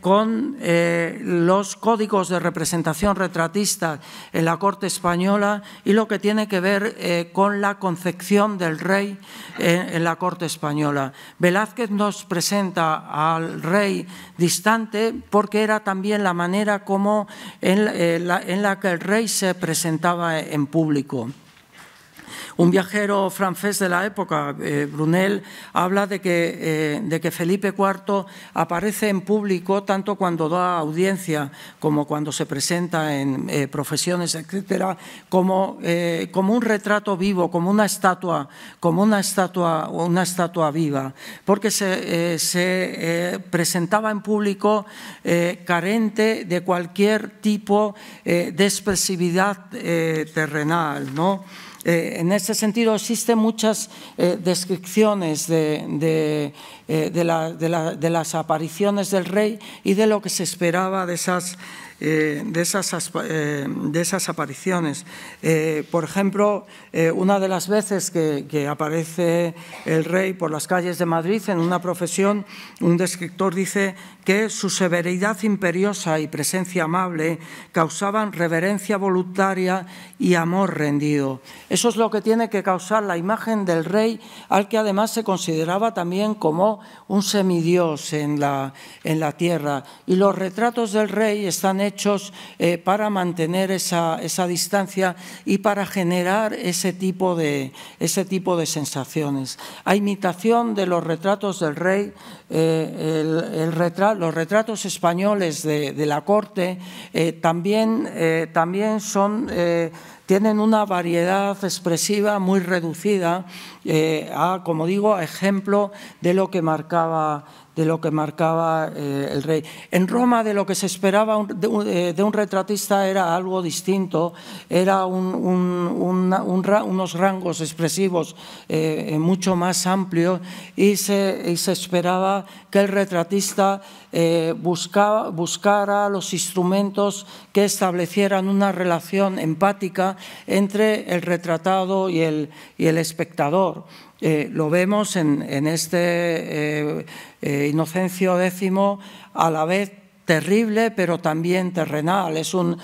con los códigos de representación retratista en la corte española y lo que tiene que ver con la concepción del rey en, la corte española. Velázquez nos presenta al rey distante porque era también la manera como en eh, la que el rey se presentaba en público. Un viajero francés de la época, eh, Brunel, habla de que, eh, Felipe IV aparece en público tanto cuando da audiencia como cuando se presenta en eh, profesiones, etcétera, como, un retrato vivo, como una estatua, como una estatua, una estatua viva, porque se, presentaba en público carente de cualquier tipo de expresividad terrenal, eh, en ese sentido, existen muchas eh, descripciones de, eh, de, las apariciones del rey y de lo que se esperaba de esas eh, de, esas, eh, de esas apariciones. Eh, por ejemplo, una de las veces que, aparece el rey por las calles de Madrid en una profesión, un descriptor dice que su severidad imperiosa y presencia amable causaban reverencia voluntaria y amor rendido. Eso es lo que tiene que causar la imagen del rey, al que además se consideraba también como un semidios en la, en la tierra. Y los retratos del rey están hechos hechos eh, para mantener esa, distancia y para generar ese tipo, de, ese tipo de sensaciones. A imitación de los retratos del rey, eh, los retratos españoles de, la corte eh, también, también son tienen una variedad expresiva muy reducida, a, como digo, a ejemplo de lo que marcaba, de lo que marcaba eh, el rey. En Roma de lo que se esperaba eh, de, un, retratista era algo distinto, era unos rangos expresivos eh, mucho más amplios y se, esperaba que el retratista buscara los instrumentos que establecieran una relación empática entre el retratado y el, y el espectador. lo vemos en, este eh, Inocencio X, a la vez terrible, pero también terrenal. Es un,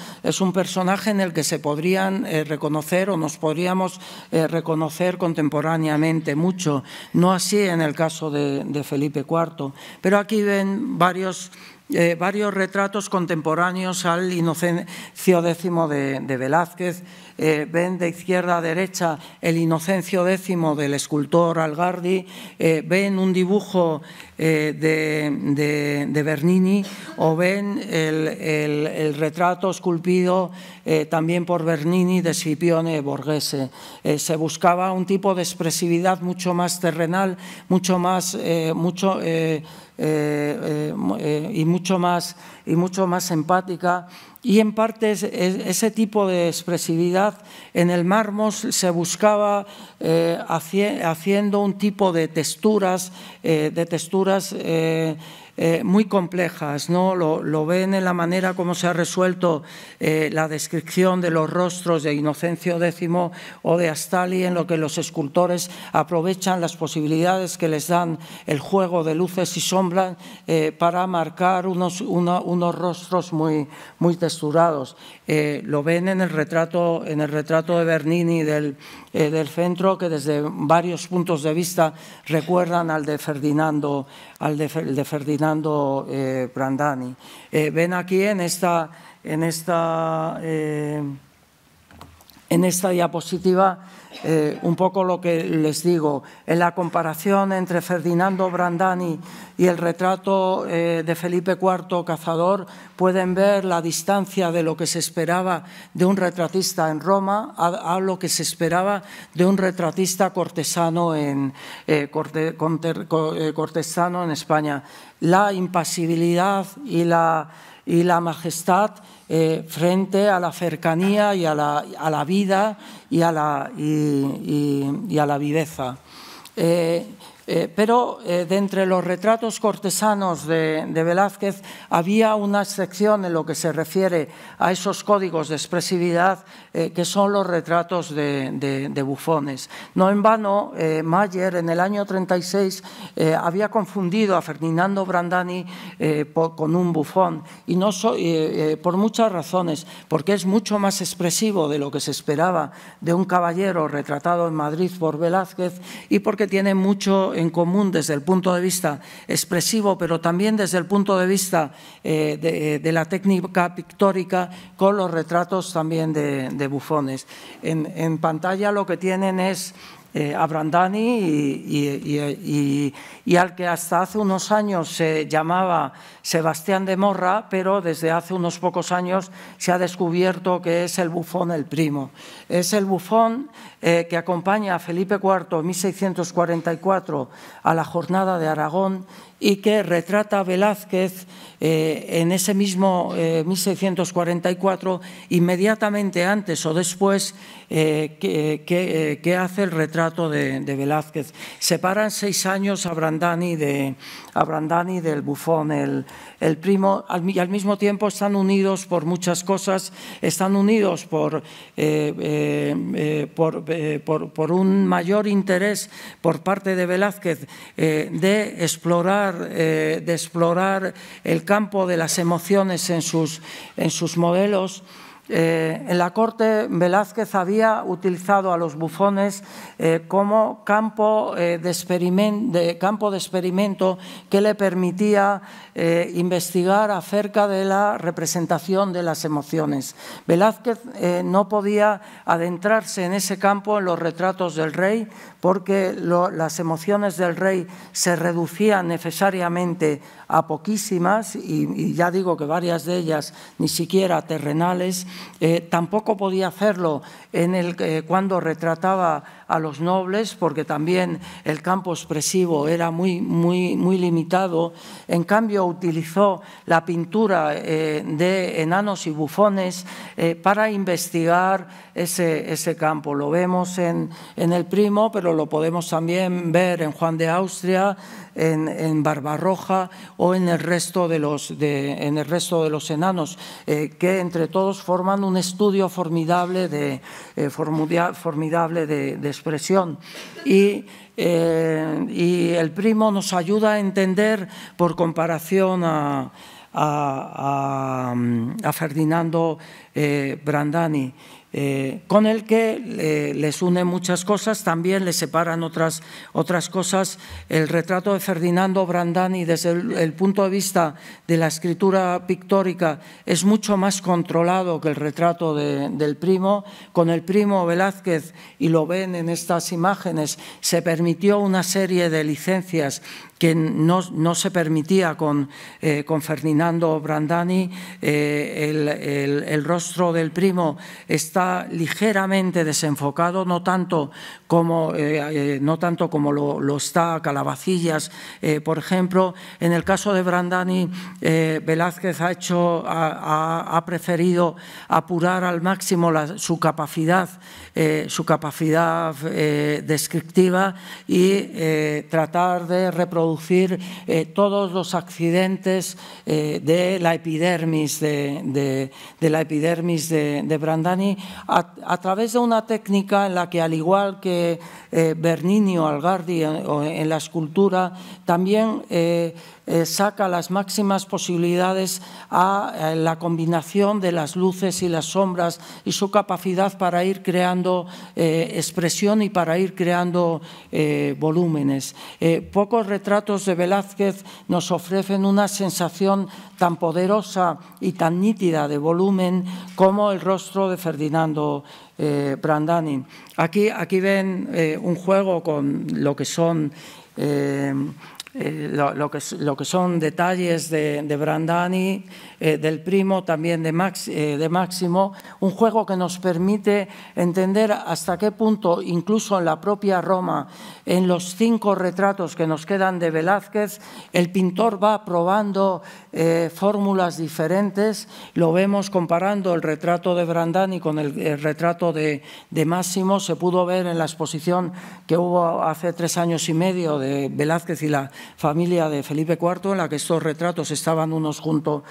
personaje en el que se podrían eh, reconocer o nos podríamos eh, reconocer contemporáneamente mucho. No así en el caso de, Felipe IV. Pero aquí ven varios, retratos contemporáneos al Inocencio X de Velázquez, eh, ven de izquierda a derecha el Inocencio X del escultor Algardi, eh, ven un dibujo eh, de, Bernini o ven el, retrato esculpido también por Bernini de Scipione Borghese. se buscaba un tipo de expresividad mucho más terrenal, mucho más... mucho, y mucho más y mucho más empática y en parte ese tipo de expresividad en el mármol se buscaba eh, haciendo un tipo de texturas, eh, de texturas eh, eh, muy complejas, ¿no? Lo, ven en la manera como se ha resuelto eh, la descripción de los rostros de Inocencio X o de Astali, en lo que los escultores aprovechan las posibilidades que les dan el juego de luces y sombras eh, para marcar unos, unos rostros muy, muy texturados. lo ven en el retrato, en el retrato de Bernini del, del centro, que desde varios puntos de vista recuerdan al de Ferdinando al de, Ferdinando eh, Brandani. Eh, ven aquí en eh, en esta diapositiva eh, un poco lo que les digo, en la comparación entre Ferdinando Brandani y el retrato eh, de Felipe IV Cazador, pueden ver la distancia de lo que se esperaba de un retratista en Roma a, lo que se esperaba de un retratista cortesano en, eh, cortesano en España. La impasibilidad y la, y la majestad eh, frente a la cercanía y a la, vida y a la, y, a la viveza. Eh, eh, pero eh, de entre los retratos cortesanos de, Velázquez había una excepción en lo que se refiere a esos códigos de expresividad eh, que son los retratos de, bufones. No en vano, Mayer en el año 36 había confundido a Ferdinando Brandani con un bufón, y no por muchas razones, porque es mucho más expresivo de lo que se esperaba de un caballero retratado en Madrid por Velázquez y porque tiene mucho en común desde el punto de vista expresivo, pero también desde el punto de vista eh, de, la técnica pictórica con los retratos también de, bufones. En, pantalla lo que tienen es eh, a Brandani y, y, al que hasta hace unos años se llamaba Sebastián de Morra, pero desde hace unos pocos años se ha descubierto que es el bufón el primo. Es el bufón eh, que acompaña a Felipe IV, 1644, a la jornada de Aragón y que retrata a Velázquez eh, en ese mismo 1644, eh, inmediatamente antes o después que, hace el retrato de, Velázquez. Separan seis años a Brandani, de, a Brandani del bufón, el, el primo, y al mismo tiempo están unidos por muchas cosas, están unidos por, por eh, por, un mayor interés por parte de Velázquez eh, de, explorar, eh, de explorar el campo de las emociones en sus modelos. Eh, en la corte Velázquez había utilizado a los bufones eh, como eh, campo, de experimento que le permitía investigar acerca de la representación de las emociones. Velázquez no podía adentrarse en ese campo en los retratos del rey porque las emociones del rey se reducían necesariamente a poquísimas, y, ya digo que varias de ellas ni siquiera terrenales, eh, tampoco podía hacerlo en el, eh, cuando retrataba a los nobles, porque también el campo expresivo era muy, muy, muy limitado. En cambio, utilizó la pintura eh, de enanos y bufones para investigar ese, ese, campo. Lo vemos en, en El Primo, pero lo podemos también ver en Juan de Austria, en, en Barbarroja o en el resto de los, en el resto de los enanos, eh, que entre todos forman un estudio formidable de, eh, expresión. Eh, y el primo nos ayuda a entender por comparación a, Ferdinando Brandani. Eh, con el que eh, les une muchas cosas, también les separan otras, otras cosas. El retrato de Ferdinando Brandani desde el, punto de vista de la escritura pictórica es mucho más controlado que el retrato del primo. Con el primo Velázquez, y lo ven en estas imágenes, se permitió una serie de licencias que no, se permitía con, eh, Ferdinando Brandani, eh, el, rostro del primo está ligeramente desenfocado, no tanto como, eh, no tanto como lo, lo está Calabacillas, por ejemplo. En el caso de Brandani, Velázquez ha, hecho, ha, preferido apurar al máximo su capacidad, su capacidad descriptiva y tratar de reproducir producir eh, todos los accidentes eh, de la epidermis de, la epidermis de, Brandani a, través de una técnica en la que, al igual que eh, Bernini o Algardi en la escultura, también eh, saca las máximas posibilidades a, la combinación de las luces y las sombras y su capacidad para ir creando eh, expresión y para ir creando eh, volúmenes. pocos retratos de Velázquez nos ofrecen una sensación tan poderosa y tan nítida de volumen como el rostro de Ferdinando Brandanin. Aquí, aquí ven un juego con lo que son eh, lo, que, son detalles de, Brandani, eh, del primo, también de, Max, eh, de Máximo, un juego que nos permite entender hasta qué punto, incluso en la propia Roma, en los cinco retratos que nos quedan de Velázquez, el pintor va probando fórmulas diferentes, lo vemos comparando el retrato de Brandani con el, retrato de Máximo, se pudo ver en la exposición que hubo hace tres años y medio de Velázquez y la familia de Felipe IV, en la que estos retratos estaban unos junto,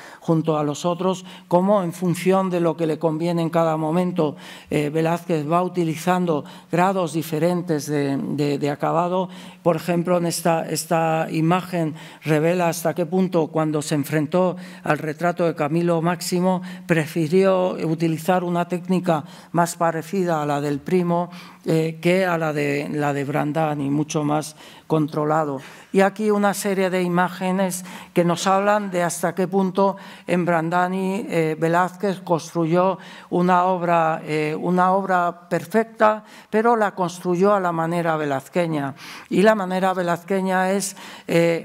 a los otros, cómo en función de lo que le conviene en cada momento, eh, Velázquez va utilizando grados diferentes de, de, acabado. Por ejemplo, en esta, esta imagen revela hasta qué punto cuando se enfrentó al retrato de Camilo Máximo, prefirió utilizar una técnica más parecida a la del primo eh, que a la de, la de mucho más controlado. Y aquí una serie de imágenes que nos hablan de hasta qué punto en Brandani eh, Velázquez construyó una obra, eh, una obra perfecta, pero la construyó a la manera velazqueña. Y la manera velazqueña es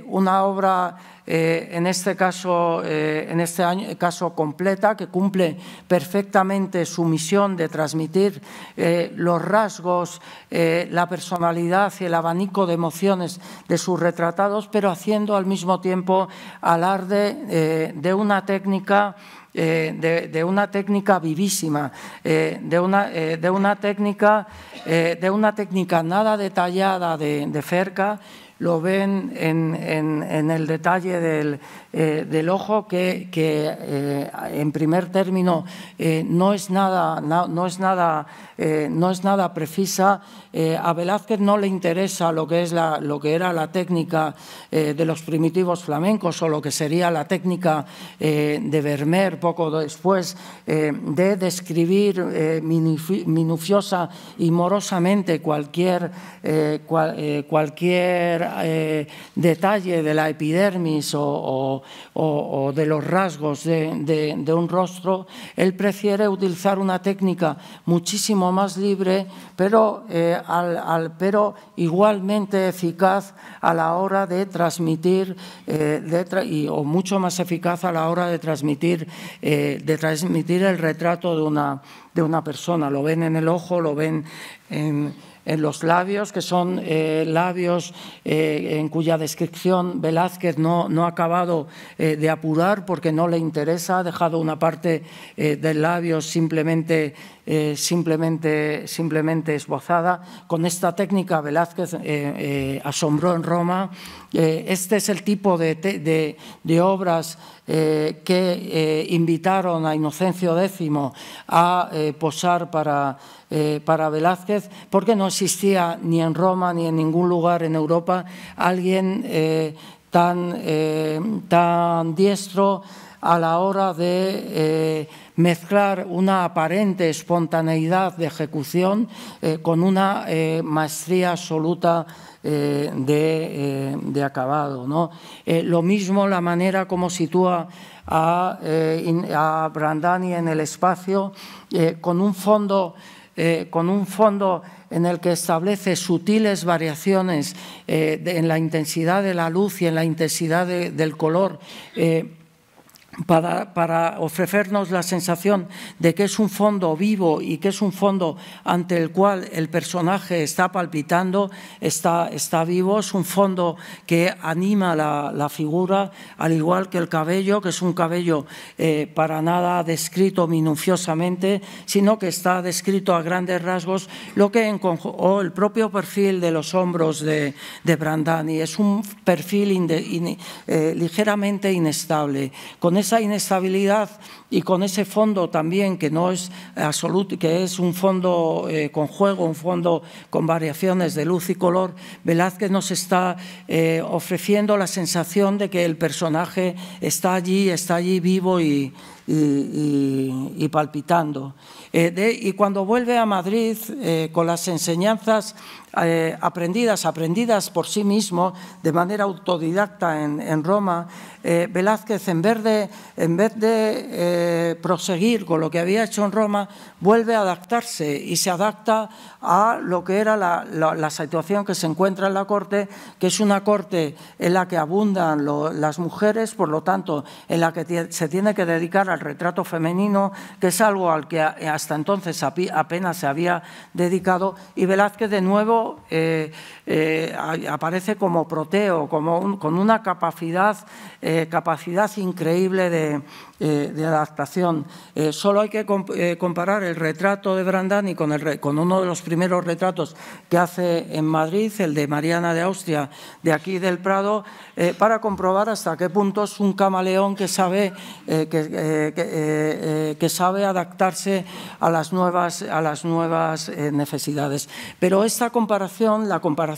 una obra eh, en este caso, eh, en este caso completa, que cumple perfectamente su misión de transmitir eh, los rasgos, la personalidad y el abanico de emociones de sus retratados, pero haciendo al mismo tiempo alarde de una técnica de, una técnica vivísima, de, una, de, una técnica, de una técnica nada detallada de, cerca, lo ven en, en, en el detalle del eh, del ojo que, eh, en primer término eh, no es nada, no, es nada, no es nada precisa. a Velázquez no le interesa lo que, es lo que era la técnica de los primitivos flamencos o lo que sería la técnica de Vermeer poco después de describir minuciosa y morosamente cualquier, cualquier detalle de la epidermis o o, de los rasgos de, un rostro, él prefiere utilizar una técnica muchísimo más libre, pero, eh, al, pero igualmente eficaz a la hora de transmitir, eh, o mucho más eficaz a la hora de transmitir, eh, de transmitir el retrato de de una persona. Lo ven en el ojo, lo ven en en los labios, que son eh, labios eh, en cuya descripción Velázquez no, ha acabado eh, de apurar porque no le interesa, ha dejado una parte del labio simplemente, simplemente, simplemente esbozada. Con esta técnica Velázquez asombró en Roma. este es el tipo de obras eh, que eh, invitaron a Inocencio X a eh, posar para, Velázquez, porque no existía ni en Roma ni en ningún lugar en Europa alguien tan, tan diestro a la hora de mezclar una aparente espontaneidad de ejecución con una maestría absoluta eh, eh, de, acabado. ¿no? Eh, lo mismo la manera como sitúa a, Brandani en el espacio, con un fondo... con un fondo en el que establece sutiles variaciones en la intensidad de la luz y en la intensidad del color, para, ofrecernos la sensación de que es un fondo vivo y que es un fondo ante el cual el personaje está palpitando, está, está vivo, es un fondo que anima la, figura, al igual que el cabello, que es un cabello eh, para nada descrito minuciosamente, sino que está descrito a grandes rasgos, lo que en, o el propio perfil de los hombros de, de Brandani, es un perfil eh, ligeramente inestable, con esa inestabilidad y con ese fondo también que no es absoluto, que es un fondo eh, con juego, un fondo con variaciones de luz y color, Velázquez nos está eh, ofreciendo la sensación de que el personaje está allí, está allí vivo y, palpitando. Eh, y cuando vuelve a Madrid con las enseñanzas eh, aprendidas, aprendidas por sí mismo de manera autodidacta en, Roma, eh, Velázquez en vez de, en vez de eh, proseguir con lo que había hecho en Roma, vuelve a adaptarse y se adapta a lo que era la, situación que se encuentra en la corte, que es una corte en la que abundan las mujeres, por lo tanto, en la que se tiene que dedicar al retrato femenino, que es algo al que hasta entonces apenas se había dedicado, y Velázquez de nuevo eh, eh, aparece como proteo, como con una capacidad, eh, capacidad increíble de, eh, adaptación. solo hay que comparar el retrato de Brandani con, el, con uno de los primeros retratos que hace en Madrid, el de Mariana de Austria, de aquí del Prado, para comprobar hasta qué punto es un camaleón que sabe, que, que sabe adaptarse a las nuevas, a las nuevas necesidades. Pero esta comparación, la comparación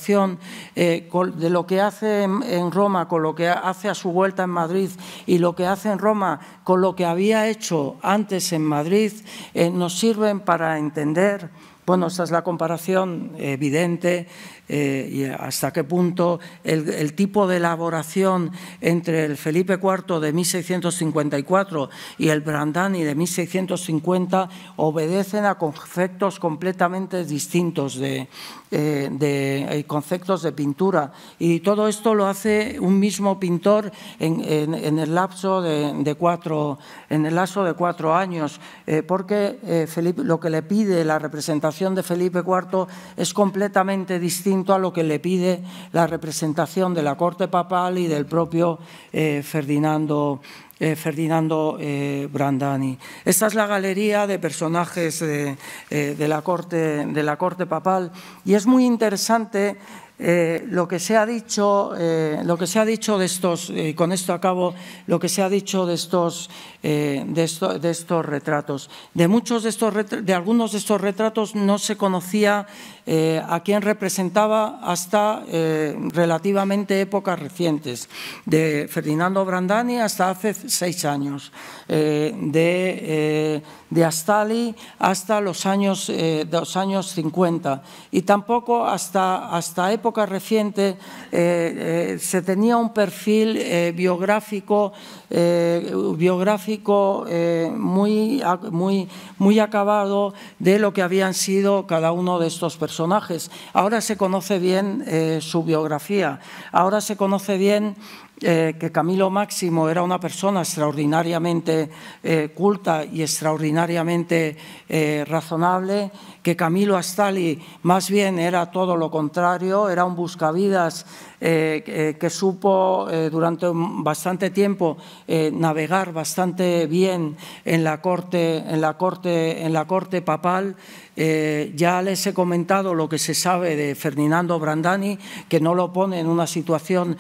eh, de lo que hace en, Roma con lo que hace a su vuelta en Madrid y lo que hace en Roma con lo que había hecho antes en Madrid, eh, nos sirven para entender bueno, esta es la comparación evidente eh, y hasta qué punto el, tipo de elaboración entre el Felipe IV de 1654 y el Brandani de 1650 obedecen a conceptos completamente distintos de, eh, eh, conceptos de pintura. Y todo esto lo hace un mismo pintor en, el lapso de, cuatro en el lapso de cuatro años, porque Felipe lo que le pide la representación de Felipe IV es completamente distinto a lo que le pide la representación de la corte papal y del propio eh, Ferdinando. Eh, Ferdinando eh, Brandani. Esta es la galería de personajes de, la corte, de la corte papal y es muy interesante eh, lo que se ha dicho, eh, lo que se ha dicho de estos, eh, con esto acabo, lo que se ha dicho de estos, eh, de, esto, de estos retratos. De muchos de estos, de algunos de estos retratos no se conocía eh, a quien representaba hasta eh, relativamente épocas recientes, de Ferdinando Brandani hasta hace seis años, eh, de, de, Astali hasta los años, años 50 y tampoco hasta, hasta época reciente se tenía un perfil biográfico eh, biográfico eh, muy, muy, muy acabado de lo que habían sido cada uno de estos personajes. Ahora se conoce bien eh, su biografía, ahora se conoce bien que Camilo Máximo era una persona extraordinariamente culta y extraordinariamente razonable, que Camilo Astali más bien era todo lo contrario, era un buscavidas eh, eh, que supo eh, durante bastante tiempo navegar bastante bien en la corte, en la corte, en la corte papal. ya les he comentado lo que se sabe de Ferdinando Brandani, que no lo pone en una situación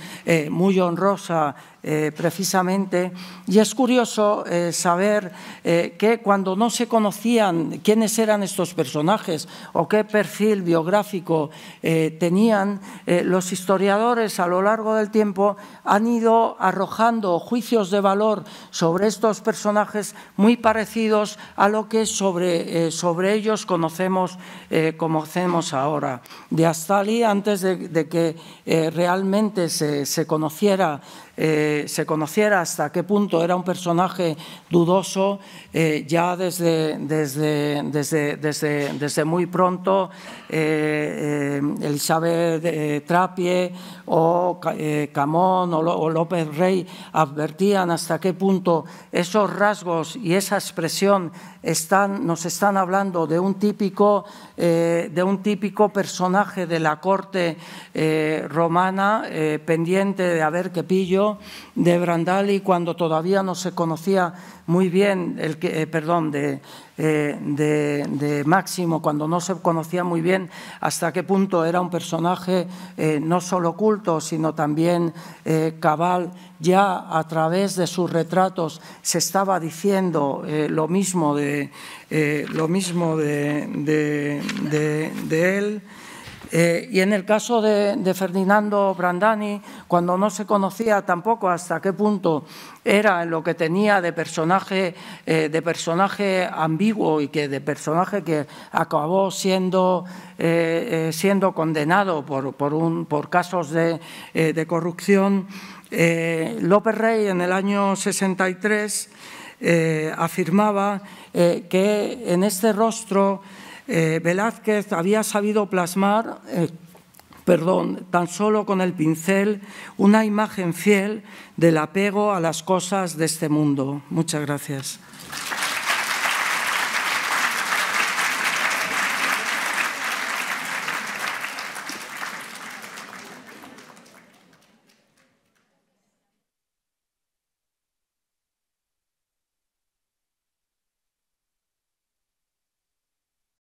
muy honrosa eh, precisamente. Y es curioso eh, saber eh, que cuando no se conocían quiénes eran estos personajes o qué perfil biográfico tenían, los historiadores a lo largo del tiempo han ido arrojando juicios de valor sobre estos personajes muy parecidos a lo que sobre, sobre ellos conocemos, conocemos ahora. De Astali, antes de, que realmente se, se conociera eh, se conociera hasta qué punto era un personaje dudoso eh, ya desde, desde, desde, desde, muy pronto eh, eh Elizabeth Trapie o Camón o, López Rey advertían hasta qué punto esos rasgos y esa expresión nos están hablando de un típico, eh, de un típico personaje de la corte eh, romana, eh, pendiente de haber que pillo, de Brandali, cuando todavía no se conocía muy bien, el eh, perdón, eh, de, de, Máximo, cuando no se conocía muy bien hasta qué punto era un personaje eh, no solo culto, sino también cabal, ya a través de sus retratos se estaba diciendo lo mismo de, lo mismo de, de él. Eh, y en el caso de, de, Ferdinando Brandani, cuando no se conocía tampoco hasta qué punto era lo que tenía de personaje, eh, de personaje ambiguo y que de personaje que acabó siendo, eh, condenado por, por, un, por casos de, de corrupción, López Rey en el año 63 afirmaba que en este rostro eh, Velázquez había sabido plasmar, eh, perdón, tan solo con el pincel, una imagen fiel del apego a las cosas de este mundo. Muchas gracias.